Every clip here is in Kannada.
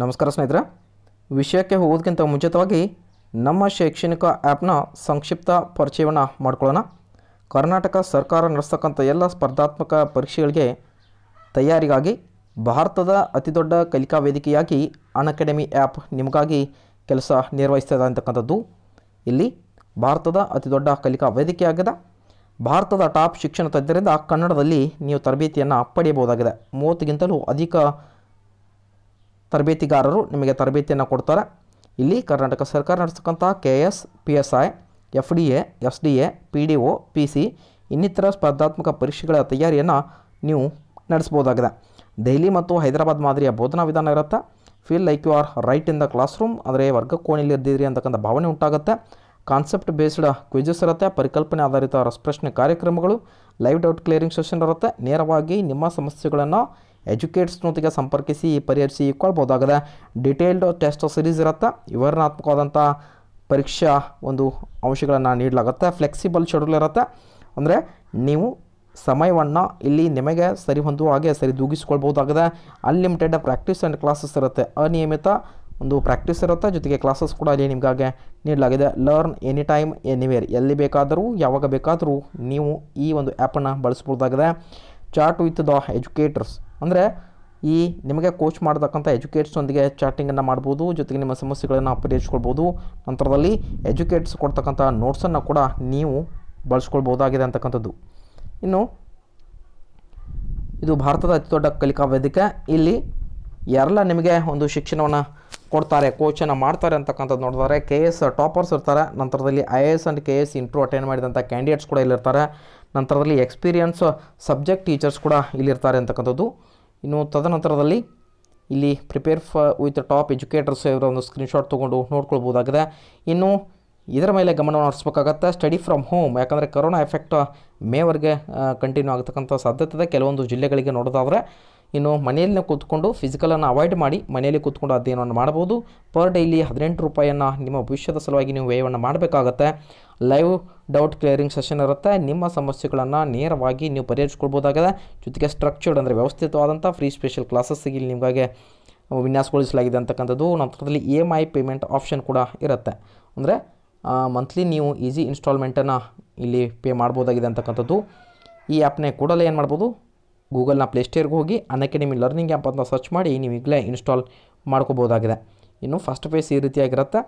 ನಮಸ್ಕಾರ ಸ್ನೇಹಿತರೆ ವಿಷಯಕ್ಕೆ ಹೋಗೋದಕ್ಕಿಂತ ಮುಂಚಿತವಾಗಿ ನಮ್ಮ ಶೈಕ್ಷಣಿಕ ಆ್ಯಪ್ನ ಸಂಕ್ಷಿಪ್ತ ಪರಿಚಯವನ್ನು ಮಾಡ್ಕೊಳ್ಳೋಣ ಕರ್ನಾಟಕ ಸರ್ಕಾರ ನಡೆಸ್ತಕ್ಕಂಥ ಎಲ್ಲ ಸ್ಪರ್ಧಾತ್ಮಕ ಪರೀಕ್ಷೆಗಳಿಗೆ ತಯಾರಿಗಾಗಿ ಭಾರತದ ಅತಿದೊಡ್ಡ ಕಲಿಕಾ ವೇದಿಕೆಯಾಗಿ ಅನ್ ಅಕಾಡೆಮಿ ಆ್ಯಪ್ ನಿಮಗಾಗಿ ಕೆಲಸ ನಿರ್ವಹಿಸ್ತದೆ ಅಂತಕ್ಕಂಥದ್ದು ಇಲ್ಲಿ ಭಾರತದ ಅತಿದೊಡ್ಡ ಕಲಿಕಾ ವೇದಿಕೆಯಾಗಿದೆ ಭಾರತದ ಟಾಪ್ ಶಿಕ್ಷಣ ತಜ್ಞರಿಂದ ಕನ್ನಡದಲ್ಲಿ ನೀವು ತರಬೇತಿಯನ್ನು ಪಡೆಯಬಹುದಾಗಿದೆ ಮೂವತ್ತಿಗಿಂತಲೂ ಅಧಿಕ ತರಬೇತಿಗಾರರು ನಿಮಗೆ ತರಬೇತಿಯನ್ನು ಕೊಡ್ತಾರೆ ಇಲ್ಲಿ ಕರ್ನಾಟಕ ಸರ್ಕಾರ ನಡೆಸ್ತಕ್ಕಂಥ K S P S I F D A S D A P D O P C ಇನ್ನಿತರ ಸ್ಪರ್ಧಾತ್ಮಕ ಪರೀಕ್ಷೆಗಳ ತಯಾರಿಯನ್ನು ನೀವು ನಡೆಸ್ಬೋದಾಗಿದೆ ದೆಹಲಿ ಮತ್ತು ಹೈದರಾಬಾದ್ ಮಾದರಿಯ ಬೋಧನಾ ವಿಧಾನ ಇರುತ್ತೆ feel like you are right in the classroom ಅಂದರೆ ಕೋಣೆಯಲ್ಲಿ ಇರ್ದಿದ್ರಿ ಅಂತಕ್ಕಂಥ ಭಾವನೆ ಉಂಟಾಗುತ್ತೆ ಕಾನ್ಸೆಪ್ಟ್ ಬೇಸ್ಡ್ ಕ್ವಿಜಸ್ ಇರುತ್ತೆ ಪರಿಕಲ್ಪನೆ ಆಧಾರಿತ ರಸಪ್ರಶ್ನೆ ಕಾರ್ಯಕ್ರಮಗಳು ಲೈವ್ ಡೌಟ್ ಕ್ಲಿಯರಿಂಗ್ ಸೆಷನ್ ಇರುತ್ತೆ ನೇರವಾಗಿ ನಿಮ್ಮ ಸಮಸ್ಯೆಗಳನ್ನು ಎಜುಕೇಟ್ಸ್ನೊಂದಿಗೆ ಸಂಪರ್ಕಿಸಿ ಪರಿಹರಿಸಿ ಪರಿಹರಿಸಿಕೊಳ್ಬೋದಾಗದ ಡಿಟೇಲ್ಡ್ ಟೆಸ್ಟ್ ಸಿರೀಸ್ ಇರುತ್ತೆ ವಿವರಣಾತ್ಮಕವಾದಂಥ ಪರೀಕ್ಷಾ ಒಂದು ಅಂಶಗಳನ್ನು ನೀಡಲಾಗುತ್ತೆ ಫ್ಲೆಕ್ಸಿಬಲ್ ಶೆಡ್ಯೂಲ್ ಇರುತ್ತೆ ಅಂದರೆ ನೀವು ಸಮಯವನ್ನು ಇಲ್ಲಿ ನಿಮಗೆ ಸರಿ ಹೊಂದುವ ಹಾಗೆ ಸರಿ ದೂಗಿಸ್ಕೊಳ್ಬೋದಾಗಿದೆ ಅನ್ಲಿಮಿಟೆಡ್ ಪ್ರಾಕ್ಟೀಸ್ ಆ್ಯಂಡ್ ಕ್ಲಾಸಸ್ ಇರುತ್ತೆ ಅನಿಯಮಿತ ಒಂದು ಪ್ರಾಕ್ಟೀಸ್ ಇರುತ್ತೆ ಜೊತೆಗೆ ಕ್ಲಾಸಸ್ ಕೂಡ ಅಲ್ಲಿ ನಿಮಗಾಗೆ ನೀಡಲಾಗಿದೆ ಲರ್ನ್ ಎನಿ ಟೈಮ್ ಎನಿವೇರ್ ಎಲ್ಲಿ ಬೇಕಾದರೂ ಯಾವಾಗ ಬೇಕಾದರೂ ನೀವು ಈ ಒಂದು ಆ್ಯಪನ್ನು ಬಳಸ್ಬೋದಾಗಿದೆ ಚಾಟ್ ವಿತ್ ದ ಎಜುಕೇಟರ್ಸ್ ಅಂದರೆ ಈ ನಿಮಗೆ ಕೋಚ್ ಮಾಡತಕ್ಕಂಥ ಎಜುಕೇಟ್ಸ್ನೊಂದಿಗೆ ಚಾಟಿಂಗನ್ನು ಮಾಡ್ಬೋದು ಜೊತೆಗೆ ನಿಮ್ಮ ಸಮಸ್ಯೆಗಳನ್ನು ಪರಿಹರಿಸ್ಕೊಳ್ಬೋದು ನಂತರದಲ್ಲಿ ಎಜುಕೇಟ್ಸ್ ಕೊಡ್ತಕ್ಕಂಥ ನೋಟ್ಸನ್ನು ಕೂಡ ನೀವು ಬಳಸ್ಕೊಳ್ಬೋದಾಗಿದೆ ಅಂತಕ್ಕಂಥದ್ದು ಇನ್ನು ಇದು ಭಾರತದ ಅತಿ ದೊಡ್ಡ ಕಲಿಕಾ ವೇದಿಕೆ ಇಲ್ಲಿ ಯಾರೆಲ್ಲ ನಿಮಗೆ ಒಂದು ಶಿಕ್ಷಣವನ್ನು ಕೊಡ್ತಾರೆ ಕೋಚನ್ನು ಮಾಡ್ತಾರೆ ಅಂತಕ್ಕಂಥದ್ದು ನೋಡಿದರೆ ಕೆ ಎಸ್ ಟಾಪರ್ಸ್ ಇರ್ತಾರೆ ನಂತರದಲ್ಲಿ I A S and K S interview attend ಮಾಡಿದಂಥ ಕ್ಯಾಂಡಿಡೇಟ್ಸ್ ಕೂಡ ಇಲ್ಲಿರ್ತಾರೆ ನಂತರದಲ್ಲಿ ಎಕ್ಸ್ಪೀರಿಯನ್ಸ್ ಸಬ್ಜೆಕ್ಟ್ ಟೀಚರ್ಸ್ ಕೂಡ ಇಲ್ಲಿರ್ತಾರೆ ಅಂತಕ್ಕಂಥದ್ದು ಇನ್ನು ತದನಂತರದಲ್ಲಿ ಇಲ್ಲಿ ಪ್ರಿಪೇರ್ ಫ ವಿತ್ ಟಾಪ್ ಎಜುಕೇಟರ್ಸ್ ಇವರ ಒಂದು ಸ್ಕ್ರೀನ್ಶಾಟ್ ತೊಗೊಂಡು ನೋಡ್ಕೊಳ್ಬೋದಾಗಿದೆ ಇನ್ನು ಇದರ ಮೇಲೆ ಗಮನವನ್ನು ಹರಿಸ್ಬೇಕಾಗತ್ತೆ ಸ್ಟಡಿ ಫ್ರಮ್ ಹೋಮ್ ಯಾಕಂದರೆ ಕರೋನಾ ಎಫೆಕ್ಟ್ ಮೇವರೆಗೆ ಕಂಟಿನ್ಯೂ ಆಗತಕ್ಕಂಥ ಸಾಧ್ಯತೆ ಇದೆ ಕೆಲವೊಂದು ಜಿಲ್ಲೆಗಳಿಗೆ ನೋಡೋದಾದರೆ ಇನ್ನು ಮನೆಯಲ್ಲೇ ಕೂತ್ಕೊಂಡು ಫಿಸಿಕಲನ್ನು ಅವಾಯ್ಡ್ ಮಾಡಿ ಮನೆಯಲ್ಲಿ ಕೂತ್ಕೊಂಡು ಅಧ್ಯಯನವನ್ನು ಮಾಡ್ಬೋದು ಪರ್ ಡೈಲಿ ಹದಿನೆಂಟು ರೂಪಾಯಿಯನ್ನು ನಿಮ್ಮ ಭವಿಷ್ಯದ ಸಲುವಾಗಿ ನೀವು ವ್ಯಯವನ್ನು ಮಾಡಬೇಕಾಗತ್ತೆ ಲೈವ್ ಡೌಟ್ ಕ್ಲಿಯರಿಂಗ್ ಸೆಷನ್ ಇರುತ್ತೆ ನಿಮ್ಮ ಸಮಸ್ಯೆಗಳನ್ನು ನೇರವಾಗಿ ನೀವು ಪರಿಹರಿಸ್ಕೊಳ್ಬೋದಾಗಿದೆ ಜೊತೆಗೆ ಸ್ಟ್ರಕ್ಚರ್ಡ್ ಅಂದರೆ ವ್ಯವಸ್ಥಿತವಾದಂಥ ಫ್ರೀ ಸ್ಪೆಷಲ್ ಕ್ಲಾಸಸ್ಗೆ ಇಲ್ಲಿ ನಿಮಗಾಗಿ ವಿನ್ಯಾಸಗೊಳಿಸಲಾಗಿದೆ ಅಂತಕ್ಕಂಥದ್ದು ನಂತರದಲ್ಲಿ E M I payment option ಕೂಡ ಇರುತ್ತೆ ಅಂದರೆ ಮಂತ್ಲಿ ನೀವು ಈಸಿ ಇನ್ಸ್ಟಾಲ್ಮೆಂಟನ್ನು ಇಲ್ಲಿ ಪೇ ಮಾಡ್ಬೋದಾಗಿದೆ ಅಂತಕ್ಕಂಥದ್ದು ಈ ಆ್ಯಪ್ನೇ ಕೂಡಲೇ ಏನು ಮಾಡ್ಬೋದು ಗೂಗಲ್ನ ಪ್ಲೇಸ್ಟೇರ್ಗೆ ಹೋಗಿ ನಿಮಗೆ ಲರ್ನಿಂಗ್ ಆ್ಯಪ್ ಅಂತ ಸರ್ಚ್ ಮಾಡಿ ನೀವು ಈಗಲೇ ಇನ್ಸ್ಟಾಲ್ ಮಾಡ್ಕೋಬೋದಾಗಿದೆ ಇನ್ನು ಫಸ್ಟ್ ಫೇಸ್ ಈ ರೀತಿಯಾಗಿರುತ್ತೆ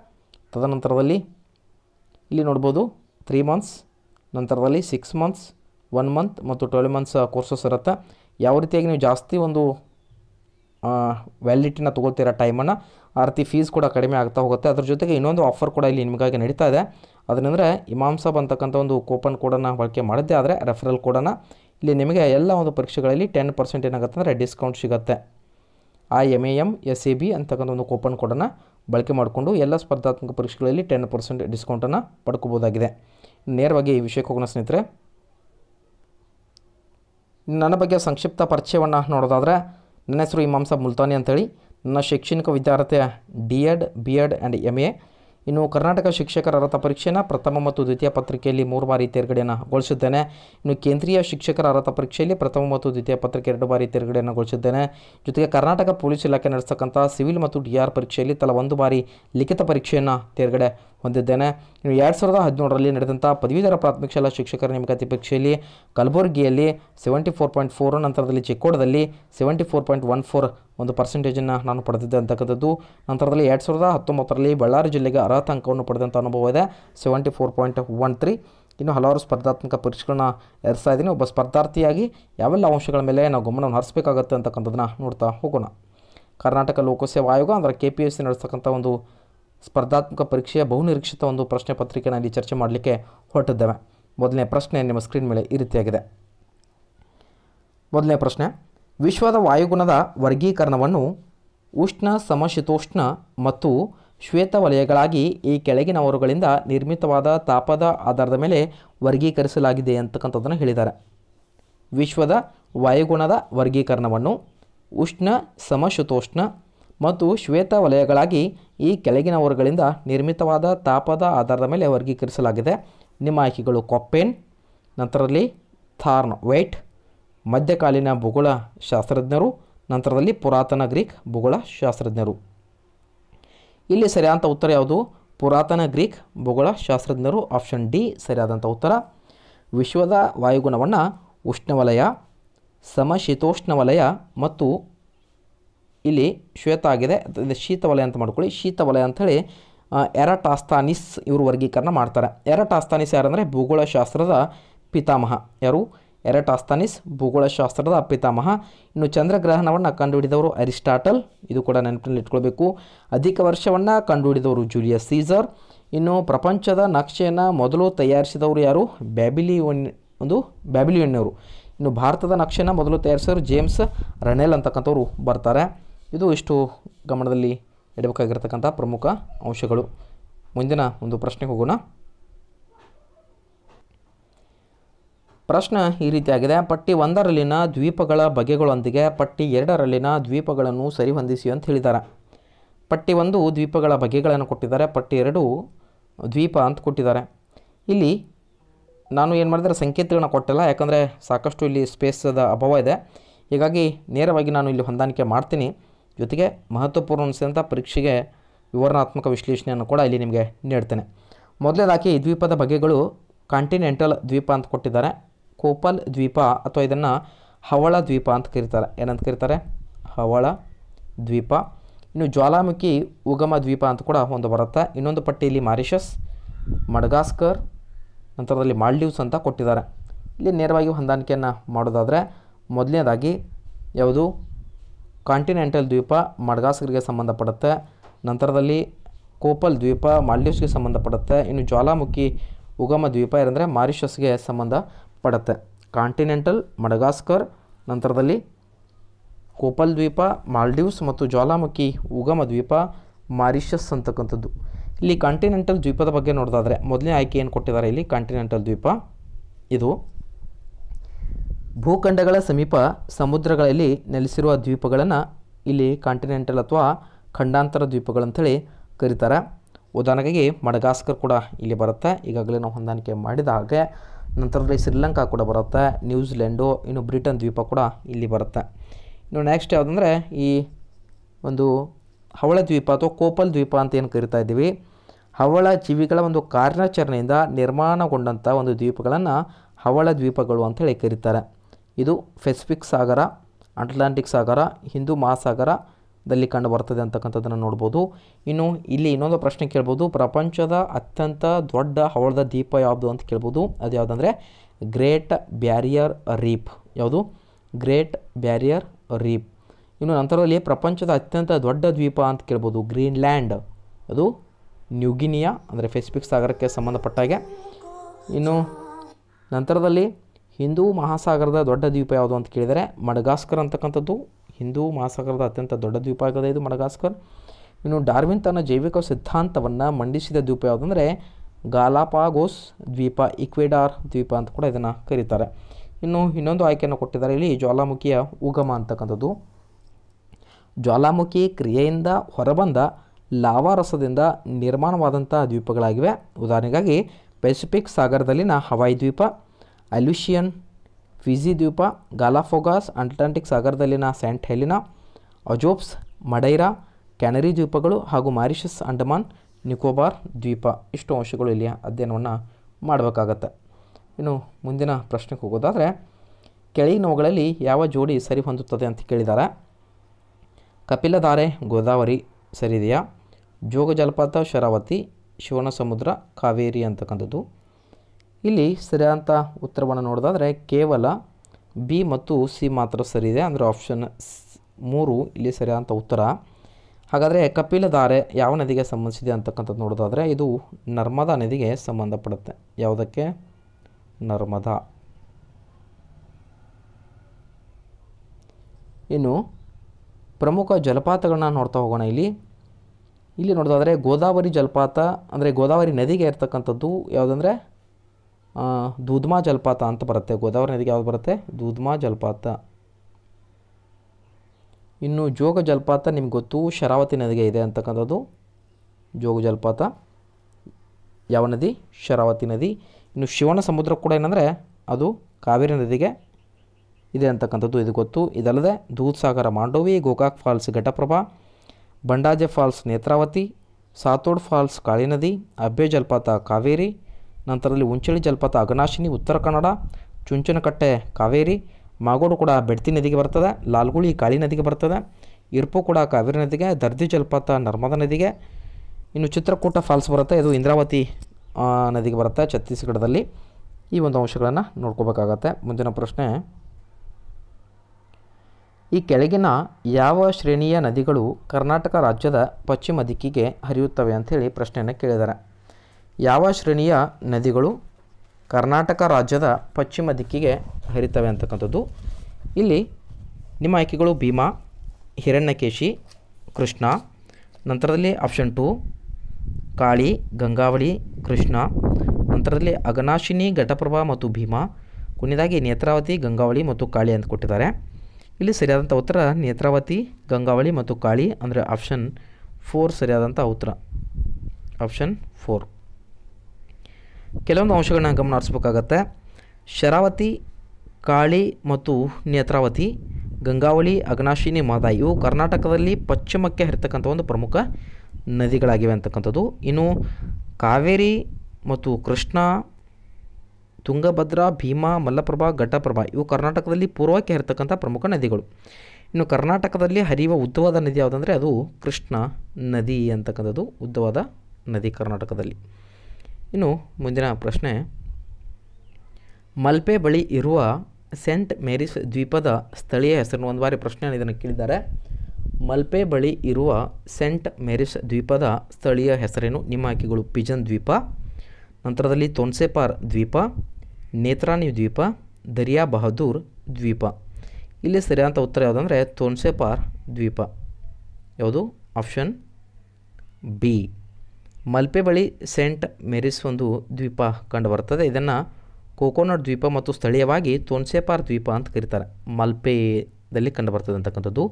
ತದನಂತರದಲ್ಲಿ ಇಲ್ಲಿ ನೋಡ್ಬೋದು ತ್ರೀ ಮಂತ್ಸ್ ನಂತರದಲ್ಲಿ ಸಿಕ್ಸ್ ಮಂತ್ಸ್ ಒನ್ ಮಂತ್ ಮತ್ತು ಟ್ವೆಲ್ ಮಂತ್ಸ್ ಕೋರ್ಸಸ್ ಇರುತ್ತೆ ಯಾವ ರೀತಿಯಾಗಿ ನೀವು ಜಾಸ್ತಿ ಒಂದು ವ್ಯಾಲಿಟಿನ ತೊಗೊಳ್ತೀರ ಟೈಮನ್ನು ಆ ರೀತಿ ಫೀಸ್ ಕೂಡ ಕಡಿಮೆ ಆಗ್ತಾ ಹೋಗುತ್ತೆ ಅದ್ರ ಜೊತೆಗೆ ಇನ್ನೊಂದು ಆಫರ್ ಕೂಡ ಇಲ್ಲಿ ನಿಮಗಾಗಿ ನಡೀತಾ ಇದೆ ಅದನ್ನಂದರೆ ಇಮಾಮ್ ಸಾಬ್ ಅಂತಕ್ಕಂಥ ಒಂದು ಕೂಪನ್ ಕೋಡನ್ನು ಬಳಕೆ ಮಾಡಿದ್ದೆ ಆದರೆ ರೆಫರಲ್ ಕೋಡನ್ನು ಇಲ್ಲಿ ನಿಮಗೆ ಎಲ್ಲ ಒಂದು ಪರೀಕ್ಷೆಗಳಲ್ಲಿ ಟೆನ್ ಪರ್ಸೆಂಟ್ ಏನಾಗುತ್ತೆ ಅಂದರೆ ಡಿಸ್ಕೌಂಟ್ ಸಿಗುತ್ತೆ ಆ M A M S A B ಅಂತಕ್ಕಂಥ ಒಂದು ಕೂಪನ್ ಕೋಡನ್ನು ಬಳಕೆ ಮಾಡಿಕೊಂಡು ಎಲ್ಲ ಸ್ಪರ್ಧಾತ್ಮಕ ಪರೀಕ್ಷೆಗಳಲ್ಲಿ ಟೆನ್ ಪರ್ಸೆಂಟ್ ಡಿಸ್ಕೌಂಟನ್ನು ಪಡ್ಕೋಬೋದಾಗಿದೆ ನೇರವಾಗಿ ಈ ವಿಷಯಕ್ಕೆ ಹೋಗೋಣ ಸ್ನೇಹಿತರೆ ನನ್ನ ಬಗ್ಗೆ ಸಂಕ್ಷಿಪ್ತ ಪರಿಚಯವನ್ನು ನೋಡೋದಾದರೆ ನನ್ನ ಹೆಸರು ಇಮಾಮ್ ಮಾಂಸ ಮುಲ್ತಾನಿ ಅಂತೇಳಿ ನನ್ನ ಶೈಕ್ಷಣಿಕ ವಿದ್ಯಾರ್ಥಿ D Ed B Ed and M A ಇನ್ನು ಕರ್ನಾಟಕ ಶಿಕ್ಷಕರ ಅರ್ಹತಾ ಪರೀಕ್ಷೆಯನ್ನು ಪ್ರಥಮ ಮತ್ತು ದ್ವಿತೀಯ ಪತ್ರಿಕೆಯಲ್ಲಿ ಮೂರು ಬಾರಿ ಗೊಳಿಸಿದ್ದೇನೆ ಇನ್ನು ಕೇಂದ್ರೀಯ ಶಿಕ್ಷಕರ ಅರ್ಹತಾ ಪರೀಕ್ಷೆಯಲ್ಲಿ ಪ್ರಥಮ ಮತ್ತು ದ್ವಿತೀಯ ಪತ್ರಿಕೆ ಎರಡು ಬಾರಿ ತೇರ್ಗಡೆಯನ್ನು ಗೊಳಿಸಿದ್ದೇನೆ ಜೊತೆಗೆ ಕರ್ನಾಟಕ ಪೊಲೀಸ್ ಇಲಾಖೆ ನಡೆಸತಕ್ಕಂಥ ಸಿವಿಲ್ ಮತ್ತು ಡಿ ಆರ್ ಪರೀಕ್ಷೆಯಲ್ಲಿ ತಲಾ ಒಂದು ಬಾರಿ ಲಿಖಿತ ಪರೀಕ್ಷೆಯನ್ನು ತೇರ್ಗಡೆ ಹೊಂದಿದ್ದೇನೆ ಇನ್ನು ಎರಡು ಸಾವಿರದ ಹದಿನೇಳರಲ್ಲಿ ನಡೆದಂಥ ಪದವೀಧರ ಪ್ರಾಥಮಿಕ ಶಾಲಾ ಶಿಕ್ಷಕರ ನೇಮಕಾತಿ ಪರೀಕ್ಷೆಯಲ್ಲಿ ಕಲಬುರಗಿಯಲ್ಲಿ ಸೆವೆಂಟಿ ಫೋರ್ ಪಾಯಿಂಟ್ ಫೋರ್ ನಂತರದಲ್ಲಿ ಚಿಕ್ಕೋಡದಲ್ಲಿ seventy four point one four ಒಂದು ಪರ್ಸೆಂಟೇಜನ್ನು ನಾನು ಪಡೆದಿದ್ದೆ ಅಂತಕ್ಕಂಥದ್ದು ನಂತರದಲ್ಲಿ ಎರಡು ಸಾವಿರದ ಹತ್ತೊಂಬತ್ತರಲ್ಲಿ ಬಳ್ಳಾರಿ ಜಿಲ್ಲೆಗೆ ಅರ್ಹತ ಅಂಕವನ್ನು ಪಡೆದಂಥ ಅನುಭವ ಇದೆ seventy four point one three ಇನ್ನು ಹಲವಾರು ಸ್ಪರ್ಧಾತ್ಮಕ ಪರೀಕ್ಷೆಗಳನ್ನ ಎದುರಿಸ್ತಾ ಇದ್ದೀನಿ ಒಬ್ಬ ಸ್ಪರ್ಧಾರ್ಥಿಯಾಗಿ ಯಾವೆಲ್ಲ ಅಂಶಗಳ ಮೇಲೆ ನಾವು ಗಮನವನ್ನು ಹರಿಸಬೇಕಾಗತ್ತೆ ಅಂತಕ್ಕಂಥದ್ದನ್ನು ನೋಡ್ತಾ ಹೋಗೋಣ ಕರ್ನಾಟಕ ಲೋಕಸೇವಾ ಆಯೋಗ ಅಂದರೆ ಕೆ ಪಿ ಎಸ್ ಸಿ ನಡೆಸ್ತಕ್ಕಂಥ ಒಂದು ಸ್ಪರ್ಧಾತ್ಮಕ ಪರೀಕ್ಷೆಯ ಬಹುನಿರೀಕ್ಷಿತ ಒಂದು ಪ್ರಶ್ನೆ ಪತ್ರಿಕೆ ನಾನು ಚರ್ಚೆ ಮಾಡಲಿಕ್ಕೆ ಹೊರಟಿದ್ದೇವೆ ಮೊದಲನೇ ಪ್ರಶ್ನೆ ನಿಮ್ಮ ಸ್ಕ್ರೀನ್ ಮೇಲೆ ಈ ರೀತಿಯಾಗಿದೆ ಮೊದಲನೇ ಪ್ರಶ್ನೆ ವಿಶ್ವದ ವಾಯುಗುಣದ ವರ್ಗೀಕರಣವನ್ನು ಉಷ್ಣ ಸಮಶೀತೋಷ್ಣ ಮತ್ತು ಶ್ವೇತ ವಲಯಗಳಾಗಿ ಈ ಕೆಳಗಿನವರುಗಳಿಂದ ನಿರ್ಮಿತವಾದ ತಾಪದ ಆಧಾರದ ಮೇಲೆ ವರ್ಗೀಕರಿಸಲಾಗಿದೆ ಅಂತಕ್ಕಂಥದ್ದನ್ನು ಹೇಳಿದ್ದಾರೆ ವಿಶ್ವದ ವಾಯುಗುಣದ ವರ್ಗೀಕರಣವನ್ನು ಉಷ್ಣ ಸಮಶೀತೋಷ್ಣ ಮತ್ತು ಶ್ವೇತ ವಲಯಗಳಾಗಿ ಈ ಕೆಳಗಿನವರುಗಳಿಂದ ನಿರ್ಮಿತವಾದ ತಾಪದ ಆಧಾರದ ಮೇಲೆ ವರ್ಗೀಕರಿಸಲಾಗಿದೆ ನಿಮ್ಮ ಆಯ್ಕೆಗಳು ಕೊಪ್ಪೇನ್ ನಂತರದಲ್ಲಿ ಥಾರ್ನ್ ವೈಟ್ ಮಧ್ಯಕಾಲೀನ ಭೂಗೋಳ ಶಾಸ್ತ್ರಜ್ಞರು ನಂತರದಲ್ಲಿ ಪುರಾತನ ಗ್ರೀಕ್ ಭೂಗೋಳ ಶಾಸ್ತ್ರಜ್ಞರು ಇಲ್ಲಿ ಸರಿಯಾದಂಥ ಉತ್ತರ ಯಾವುದು ಪುರಾತನ ಗ್ರೀಕ್ ಭೂಗೋಳ ಶಾಸ್ತ್ರಜ್ಞರು ಆಪ್ಷನ್ ಡಿ ಸರಿಯಾದಂಥ ಉತ್ತರ ವಿಶ್ವದ ವಾಯುಗುಣವನ್ನು ಉಷ್ಣವಲಯ ಸಮಶೀತೋಷ್ಣವಲಯ ಮತ್ತು ಇಲ್ಲಿ ಶ್ವೇತ ಆಗಿದೆ ಶೀತವಲಯ ಅಂತ ಮಾಡ್ಕೊಳ್ಳಿ ಶೀತವಲಯ ಅಂಥೇಳಿ ಎರಟಾಸ್ತಾನಿಸ್ ಇವರು ವರ್ಗೀಕರಣ ಮಾಡ್ತಾರೆ ಎರಟಾಸ್ತಾನಿಸ್ ಯಾರಂದರೆ ಭೂಗೋಳಶಾಸ್ತ್ರದ ಪಿತಾಮಹ ಯಾರು ಎರಟಾಸ್ತಾನಿಸ್ ಭೂಗೋಳಶಾಸ್ತ್ರದ ಅಪ್ಪಿತಾಮಹ ಇನ್ನು ಚಂದ್ರಗ್ರಹಣವನ್ನು ಕಂಡುಹಿಡಿದವರು ಅರಿಸ್ಟಾಟಲ್ ಇದು ಕೂಡ ನೆನಪಿನಲ್ಲಿ ಇಟ್ಕೊಳ್ಬೇಕು ಅಧಿಕ ವರ್ಷವನ್ನು ಕಂಡುಹಿಡಿದವರು ಜೂಲಿಯಸ್ ಸೀಸರ್ ಇನ್ನು ಪ್ರಪಂಚದ ನಕ್ಷೆಯನ್ನು ಮೊದಲು ತಯಾರಿಸಿದವರು ಯಾರು ಬ್ಯಾಬಿಲಿಯನ್ ಒಂದು ಎಣ್ಣೆಯವರು ಇನ್ನು ಭಾರತದ ನಕ್ಷೆಯನ್ನು ಮೊದಲು ತಯಾರಿಸಿದವರು ಜೇಮ್ಸ್ ರಣೇಲ್ ಅಂತಕ್ಕಂಥವ್ರು ಬರ್ತಾರೆ ಇದು ಇಷ್ಟು ಗಮನದಲ್ಲಿ ಇಡಬೇಕಾಗಿರ್ತಕ್ಕಂಥ ಪ್ರಮುಖ ಅಂಶಗಳು ಮುಂದಿನ ಒಂದು ಪ್ರಶ್ನೆಗೆ ಹೋಗೋಣ ಪ್ರಶ್ನೆ ಈ ರೀತಿಯಾಗಿದೆ ಪಟ್ಟಿ ಒಂದರಲ್ಲಿನ ದ್ವೀಪಗಳ ಬಗೆಗಳೊಂದಿಗೆ ಪಟ್ಟಿ ಎರಡರಲ್ಲಿನ ದ್ವೀಪಗಳನ್ನು ಸರಿಹೊಂದಿಸಿ ಅಂತ ಹೇಳಿದ್ದಾರೆ ಪಟ್ಟಿ ಒಂದು ದ್ವೀಪಗಳ ಬಗೆಗಳನ್ನು ಕೊಟ್ಟಿದ್ದಾರೆ ಪಟ್ಟಿ ಎರಡು ದ್ವೀಪ ಅಂತ ಕೊಟ್ಟಿದ್ದಾರೆ ಇಲ್ಲಿ ನಾನು ಏನು ಮಾಡಿದರೆ ಸಂಕೇತಗಳನ್ನ ಕೊಟ್ಟಿಲ್ಲ ಯಾಕಂದರೆ ಸಾಕಷ್ಟು ಇಲ್ಲಿ ಸ್ಪೇಸದ ಅಭಾವ ಇದೆ ಹೀಗಾಗಿ ನೇರವಾಗಿ ನಾನು ಇಲ್ಲಿ ಹೊಂದಾಣಿಕೆ ಮಾಡ್ತೀನಿ ಜೊತೆಗೆ ಮಹತ್ವಪೂರ್ಣ ಅನಿಸಿದಂಥ ಪರೀಕ್ಷೆಗೆ ವಿವರಣಾತ್ಮಕ ವಿಶ್ಲೇಷಣೆಯನ್ನು ಕೂಡ ಇಲ್ಲಿ ನಿಮಗೆ ನೀಡ್ತೇನೆ ಮೊದಲೇದಾಗಿ ದ್ವೀಪದ ಬಗೆಗಳು ಕಾಂಟಿನೆಂಟಲ್ ದ್ವೀಪ ಅಂತ ಕೊಟ್ಟಿದ್ದಾರೆ ಕೋಪಲ್ ದ್ವೀಪ ಅಥವಾ ಇದನ್ನು ಹವಳ ದ್ವೀಪ ಅಂತ ಕರೀತಾರೆ ಏನಂತ ಕರೀತಾರೆ ಹವಳ ದ್ವೀಪ ಇನ್ನು ಜ್ವಾಲಾಮುಖಿ ಉಗಮ ದ್ವೀಪ ಅಂತ ಕೂಡ ಒಂದು ಬರುತ್ತೆ ಇನ್ನೊಂದು ಪಟ್ಟಿಯಲ್ಲಿ ಮಾರಿಷಸ್ ಮಡಗಾಸ್ಕರ್ ನಂತರದಲ್ಲಿ ಮಾಲ್ಡೀವ್ಸ್ ಅಂತ ಕೊಟ್ಟಿದ್ದಾರೆ ಇಲ್ಲಿ ನೇರವಾಗಿ ಹೊಂದಾಣಿಕೆಯನ್ನು ಮಾಡೋದಾದರೆ ಮೊದಲನೇದಾಗಿ ಯಾವುದು ಕಾಂಟಿನೆಂಟಲ್ ದ್ವೀಪ ಮಡಗಾಸ್ಕರ್ಗೆ ಸಂಬಂಧಪಡುತ್ತೆ ನಂತರದಲ್ಲಿ ಕೋಪಲ್ ದ್ವೀಪ ಮಾಲ್ಡೀವ್ಸ್ಗೆ ಸಂಬಂಧಪಡುತ್ತೆ ಇನ್ನು ಜ್ವಾಲಾಮುಖಿ ಉಗಮ ದ್ವೀಪ ಏನಂದರೆ ಮಾರಿಷಸ್ಗೆ ಸಂಬಂಧ ಪಡತ್ತೆ ಕಾಂಟಿನೆಂಟಲ್ ಮಡಗಾಸ್ಕರ್ ನಂತರದಲ್ಲಿ ಕೋಪಲ್ ದ್ವೀಪ ಮಾಲ್ಡೀವ್ಸ್ ಮತ್ತು ಜ್ವಾಲಾಮುಖಿ ಉಗಮ ದ್ವೀಪ ಮಾರಿಷಸ್ ಅಂತಕ್ಕಂಥದ್ದು ಇಲ್ಲಿ ಕಾಂಟಿನೆಂಟಲ್ ದ್ವೀಪದ ಬಗ್ಗೆ ನೋಡೋದಾದರೆ ಮೊದಲನೇ ಆಯ್ಕೆ ಏನು ಕೊಟ್ಟಿದ್ದಾರೆ ಇಲ್ಲಿ ಕಾಂಟಿನೆಂಟಲ್ ದ್ವೀಪ ಇದು ಭೂಖಂಡಗಳ ಸಮೀಪ ಸಮುದ್ರಗಳಲ್ಲಿ ನೆಲೆಸಿರುವ ದ್ವೀಪಗಳನ್ನು ಇಲ್ಲಿ ಕಾಂಟಿನೆಂಟಲ್ ಅಥವಾ ಖಂಡಾಂತರ ದ್ವೀಪಗಳಂಥೇಳಿ ಕರೀತಾರೆ ಉದಾಹರಣೆಗೆ ಮಡಗಾಸ್ಕರ್ ಕೂಡ ಇಲ್ಲಿ ಬರುತ್ತೆ ಈಗಾಗಲೇ ನಾವು ಹೊಂದಾಣಿಕೆ ಮಾಡಿದ ಹಾಗೆ ನಂತರದಲ್ಲಿ ಶ್ರೀಲಂಕಾ ಕೂಡ ಬರುತ್ತೆ ನ್ಯೂಜಿಲೆಂಡು ಇನ್ನು ಬ್ರಿಟನ್ ದ್ವೀಪ ಕೂಡ ಇಲ್ಲಿ ಬರುತ್ತೆ ಇನ್ನು ನೆಕ್ಸ್ಟ್ ಯಾವುದಂದರೆ ಈ ಒಂದು ಹವಳ ದ್ವೀಪ ಅಥವಾ ಕೋಪಲ್ ದ್ವೀಪ ಅಂತ ಏನು ಕರಿತಾ ಇದ್ದೀವಿ ಹವಳ ಜೀವಿಗಳ ಒಂದು ಕಾರ್ಯಾಚರಣೆಯಿಂದ ನಿರ್ಮಾಣಗೊಂಡಂಥ ಒಂದು ದ್ವೀಪಗಳನ್ನು ಹವಳ ದ್ವೀಪಗಳು ಅಂತೇಳಿ ಕರೀತಾರೆ ಇದು ಪೆಸಿಫಿಕ್ ಸಾಗರ ಅಟ್ಲಾಂಟಿಕ್ ಸಾಗರ ಹಿಂದೂ ಮಹಾಸಾಗರ ದಲ್ಲಿ ಕಂಡು ಬರ್ತದೆ ಅಂತಕ್ಕಂಥದ್ದನ್ನು ನೋಡ್ಬೋದು ಇನ್ನು ಇಲ್ಲಿ ಇನ್ನೊಂದು ಪ್ರಶ್ನೆ ಕೇಳ್ಬೋದು ಪ್ರಪಂಚದ ಅತ್ಯಂತ ದೊಡ್ಡ ಹವಳದ ದ್ವೀಪ ಯಾವುದು ಅಂತ ಕೇಳ್ಬೋದು ಅದು ಯಾವುದಂದರೆ ಗ್ರೇಟ್ ಬ್ಯಾರಿಯರ್ ರೀಪ್ ಯಾವುದು ಗ್ರೇಟ್ ಬ್ಯಾರಿಯರ್ ರೀಪ್ ಇನ್ನು ನಂತರದಲ್ಲಿ ಪ್ರಪಂಚದ ಅತ್ಯಂತ ದೊಡ್ಡ ದ್ವೀಪ ಅಂತ ಕೇಳ್ಬೋದು ಗ್ರೀನ್ಲ್ಯಾಂಡ್ ಅದು ನ್ಯೂಗಿನಿಯಾ ಅಂದರೆ ಫೆಸಿಫಿಕ್ ಸಾಗರಕ್ಕೆ ಸಂಬಂಧಪಟ್ಟಾಗೆ ಇನ್ನು ನಂತರದಲ್ಲಿ ಹಿಂದೂ ಮಹಾಸಾಗರದ ದೊಡ್ಡ ದ್ವೀಪ ಯಾವುದು ಅಂತ ಕೇಳಿದರೆ ಮಡಗಾಸ್ಕರ್ ಅಂತಕ್ಕಂಥದ್ದು ಹಿಂದೂ ಮಹಾಸಾಗರದ ಅತ್ಯಂತ ದೊಡ್ಡ ದ್ವೀಪ ಆಗಿದೆ ಇದು ಮಡಗಾಸ್ಕರ್ ಇನ್ನು ಡಾರ್ವಿನ್ ತನ್ನ ಜೈವಿಕ ಸಿದ್ಧಾಂತವನ್ನು ಮಂಡಿಸಿದ ದ್ವೀಪ ಯಾವುದಂದರೆ ಗಾಲಾಪಾಗೋಸ್ ದ್ವೀಪ ಇಕ್ವೆಡಾರ್ ದ್ವೀಪ ಅಂತ ಕೂಡ ಇದನ್ನು ಕರೀತಾರೆ ಇನ್ನು ಇನ್ನೊಂದು ಆಯ್ಕೆಯನ್ನು ಕೊಟ್ಟಿದ್ದಾರೆ ಇಲ್ಲಿ ಜ್ವಾಲಾಮುಖಿಯ ಉಗಮ ಅಂತಕ್ಕಂಥದ್ದು ಜ್ವಾಲಾಮುಖಿ ಕ್ರಿಯೆಯಿಂದ ಹೊರಬಂದ ಲಾವಾರಸದಿಂದ ನಿರ್ಮಾಣವಾದಂಥ ದ್ವೀಪಗಳಾಗಿವೆ ಉದಾಹರಣೆಗಾಗಿ ಪೆಸಿಫಿಕ್ ಸಾಗರದಲ್ಲಿನ ಹವಾಯಿ ದ್ವೀಪ ಅಲ್ಯೂಷಿಯನ್ ಫಿಜಿ ದ್ವೀಪ ಗಾಲಾಫೋಗಾಸ್ ಅಟ್ಲಾಂಟಿಕ್ ಸಾಗರದಲ್ಲಿನ Saint Helena Azores Madeira Canary ದ್ವೀಪಗಳು ಹಾಗೂ ಮಾರಿಷಸ್ ಅಂಡಮಾನ್ ನಿಕೋಬಾರ್ ದ್ವೀಪ ಇಷ್ಟು ಅಂಶಗಳು ಇಲ್ಲಿ ಅಧ್ಯಯನವನ್ನು ಮಾಡಬೇಕಾಗತ್ತೆ ಇನ್ನು ಮುಂದಿನ ಪ್ರಶ್ನೆಗೆ ಹೋಗೋದಾದರೆ ಕೆಳಗಿನವುಗಳಲ್ಲಿ ಯಾವ ಜೋಡಿ ಸರಿ ಹೊಂದುತ್ತದೆ ಅಂತ ಕೇಳಿದ್ದಾರೆ ಕಪಿಲಧಾರೆ ಗೋದಾವರಿ ಸರಿದೆಯಾ ಜೋಗ ಜಲಪಾತ ಶರಾವತಿ ಶಿವನ ಸಮುದ್ರ ಕಾವೇರಿ ಅಂತಕ್ಕಂಥದ್ದು ಇಲ್ಲಿ ಸರಿಯಾದಂಥ ಉತ್ತರವನ್ನು ನೋಡೋದಾದರೆ ಕೇವಲ ಬಿ ಮತ್ತು ಸಿ ಮಾತ್ರ ಸರಿ ಇದೆ ಅಂದರೆ ಆಪ್ಷನ್ ಮೂರು ಇಲ್ಲಿ ಸರಿಯಾದಂಥ ಉತ್ತರ ಹಾಗಾದರೆ ಕಪಿಲಧಾರೆ ಯಾವ ನದಿಗೆ ಸಂಬಂಧಿಸಿದೆ ಅಂತಕ್ಕಂಥದ್ದು ನೋಡೋದಾದರೆ ಇದು ನರ್ಮದಾ ನದಿಗೆ ಸಂಬಂಧಪಡುತ್ತೆ ಯಾವುದಕ್ಕೆ ನರ್ಮದಾ ಇನ್ನು ಪ್ರಮುಖ ಜಲಪಾತಗಳನ್ನ ನೋಡ್ತಾ ಹೋಗೋಣ ಇಲ್ಲಿ ಇಲ್ಲಿ ನೋಡೋದಾದರೆ ಗೋದಾವರಿ ಜಲಪಾತ ಅಂದರೆ ಗೋದಾವರಿ ನದಿಗೆ ಇರ್ತಕ್ಕಂಥದ್ದು ಯಾವುದಂದರೆ ದೂದ್ಮಾ ಜಲಪಾತ ಅಂತ ಬರುತ್ತೆ ಗೋದಾವರಿ ನದಿಗೆ ಯಾವ್ದು ಬರುತ್ತೆ ದೂದ್ಮಾ ಜಲಪಾತ ಇನ್ನು ಜೋಗ ಜಲಪಾತ ನಿಮ್ಗೆ ಗೊತ್ತು ಶರಾವತಿ ನದಿಗೆ ಇದೆ ಅಂತಕ್ಕಂಥದ್ದು ಜೋಗ ಜಲಪಾತ ಯಾವ ನದಿ ಶರಾವತಿ ನದಿ ಇನ್ನು ಶಿವನ ಸಮುದ್ರ ಕೂಡ ಏನಂದರೆ ಅದು ಕಾವೇರಿ ನದಿಗೆ ಇದೆ ಅಂತಕ್ಕಂಥದ್ದು ಇದು ಗೊತ್ತು ಇದಲ್ಲದೆ Sagara Mandovi Gokak falls Ghataprabha Bandaje falls Netravati Sathod falls Kali ನದಿ ಅಬ್ಬೆ ಜಲಪಾತ ಕಾವೇರಿ ನಂತರದಲ್ಲಿ ಉಂಚಳಿ ಜಲಪಾತ ಅಗನಾಶಿನಿ ಉತ್ತರ ಕನ್ನಡ ಚುಂಚನಕಟ್ಟೆ ಕಾವೇರಿ ಮಾಗೋಡು ಕೂಡ ಬೆಡ್ತಿ ನದಿಗೆ ಬರ್ತದೆ ಲಾಲ್ಗುಳಿ ಕಾಳಿ ನದಿಗೆ ಬರ್ತದೆ ಇರ್ಪು ಕೂಡ ಕಾವೇರಿ ನದಿಗೆ ದರ್ದಿ ಜಲಪಾತ ನರ್ಮದಾ ನದಿಗೆ ಇನ್ನು ಚಿತ್ರಕೂಟ ಫಾಲ್ಸ್ ಬರುತ್ತೆ ಇದು ಇಂದ್ರಾವತಿ ನದಿಗೆ ಬರುತ್ತೆ ಛತ್ತೀಸ್ಗಢದಲ್ಲಿ ಈ ಒಂದು ಅಂಶಗಳನ್ನು ನೋಡ್ಕೋಬೇಕಾಗತ್ತೆ ಮುಂದಿನ ಪ್ರಶ್ನೆ ಈ ಕೆಳಗಿನ ಯಾವ ಶ್ರೇಣಿಯ ನದಿಗಳು ಕರ್ನಾಟಕ ರಾಜ್ಯದ ಪಶ್ಚಿಮ ದಿಕ್ಕಿಗೆ ಹರಿಯುತ್ತವೆ ಅಂಥೇಳಿ ಪ್ರಶ್ನೆಯನ್ನು ಕೇಳಿದ್ದಾರೆ ಯಾವ ಶ್ರೇಣಿಯ ನದಿಗಳು ಕರ್ನಾಟಕ ರಾಜ್ಯದ ಪಶ್ಚಿಮ ದಿಕ್ಕಿಗೆ ಹರಿತವೆ ಅಂತಕ್ಕಂಥದ್ದು ಇಲ್ಲಿ ನಿಮ್ಮ ಆಯ್ಕೆಗಳು ಭೀಮಾ ಹಿರಣ್ಯಕೇಶಿ ಕೃಷ್ಣ ನಂತರದಲ್ಲಿ ಆಪ್ಷನ್ ಟು ಕಾಳಿ ಗಂಗಾವಳಿ ಕೃಷ್ಣ ನಂತರದಲ್ಲಿ ಅಗನಾಶಿನಿ ಘಟಪ್ರಭಾ ಮತ್ತು ಭೀಮಾ ಕೊನೆಯದಾಗಿ ನೇತ್ರಾವತಿ ಗಂಗಾವಳಿ ಮತ್ತು ಕಾಳಿ ಅಂತ ಕೊಟ್ಟಿದ್ದಾರೆ ಇಲ್ಲಿ ಸರಿಯಾದಂಥ ಉತ್ತರ ನೇತ್ರಾವತಿ ಗಂಗಾವಳಿ ಮತ್ತು ಕಾಳಿ ಅಂದರೆ ಆಪ್ಷನ್ ಫೋರ್ ಸರಿಯಾದಂಥ ಉತ್ತರ ಆಪ್ಷನ್ ಫೋರ್ ಕೆಲವೊಂದು ಅಂಶಗಳನ್ನ ಗಮನ ಶರಾವತಿ ಕಾಳಿ ಮತ್ತು ನೇತ್ರಾವತಿ ಗಂಗಾವಳಿ ಅಗ್ನಾಶಿನಿ ಮಾದ ಇವು ಕರ್ನಾಟಕದಲ್ಲಿ ಪಶ್ಚಿಮಕ್ಕೆ ಹರಿತಕ್ಕಂಥ ಒಂದು ಪ್ರಮುಖ ನದಿಗಳಾಗಿವೆ ಅಂತಕ್ಕಂಥದ್ದು ಇನ್ನು ಕಾವೇರಿ ಮತ್ತು ಕೃಷ್ಣ ತುಂಗಭದ್ರಾ ಭೀಮಾ ಮಲ್ಲಪ್ರಭಾ ಘಟ್ಟಪ್ರಭಾ ಇವು ಕರ್ನಾಟಕದಲ್ಲಿ ಪೂರ್ವಕ್ಕೆ ಹರಿತಕ್ಕಂಥ ಪ್ರಮುಖ ನದಿಗಳು ಇನ್ನು ಕರ್ನಾಟಕದಲ್ಲಿ ಹರಿಯುವ ಉದ್ದವಾದ ನದಿ ಯಾವುದಂದರೆ ಅದು ಕೃಷ್ಣ ನದಿ ಅಂತಕ್ಕಂಥದ್ದು ಉದ್ದವಾದ ನದಿ ಕರ್ನಾಟಕದಲ್ಲಿ ಇನ್ನು ಮುಂದಿನ ಪ್ರಶ್ನೆ ಮಲ್ಪೆ ಬಳಿ ಇರುವ ಸೆಂಟ್ ಮೇರಿಸ್ ದ್ವೀಪದ ಸ್ಥಳೀಯ ಹೆಸರನ್ನು ಒಂದು ಬಾರಿ ಪ್ರಶ್ನೆ ಇದನ್ನು ಕೇಳಿದ್ದಾರೆ ಮಲ್ಪೆ ಬಳಿ ಇರುವ ಸೆಂಟ್ ಮೇರಿಸ್ ದ್ವೀಪದ ಸ್ಥಳೀಯ ಹೆಸರೇನು ನಿಮ್ಮ ಆಯ್ಕೆಗಳು ಪಿಜನ್ ದ್ವೀಪ ನಂತರದಲ್ಲಿ ತೊನ್ಸೆಪಾರ್ ದ್ವೀಪ ನೇತ್ರಾನಿ ದ್ವೀಪ ದರಿಯಾ ಬಹದ್ದೂರ್ ದ್ವೀಪ ಇಲ್ಲಿ ಸರಿಯಾದಂಥ ಉತ್ತರ ಯಾವುದಂದರೆ ತೊನ್ಸೆಪಾರ್ ದ್ವೀಪ ಯಾವುದು ಆಪ್ಷನ್ ಬಿ ಮಲ್ಪೆ ಬಳಿ ಸೇಂಟ್ ಮೇರಿಸ್ ಒಂದು ದ್ವೀಪ ಕಂಡುಬರ್ತದೆ ಇದನ್ನು ಕೋಕೋನಟ್ ದ್ವೀಪ ಮತ್ತು ಸ್ಥಳೀಯವಾಗಿ ತೋನ್ಸೆಪಾರ್ ದ್ವೀಪ ಅಂತ ಕರೀತಾರೆ ಮಲ್ಪೆದಲ್ಲಿ ಕಂಡುಬರ್ತದೆ ಅಂತಕ್ಕಂಥದ್ದು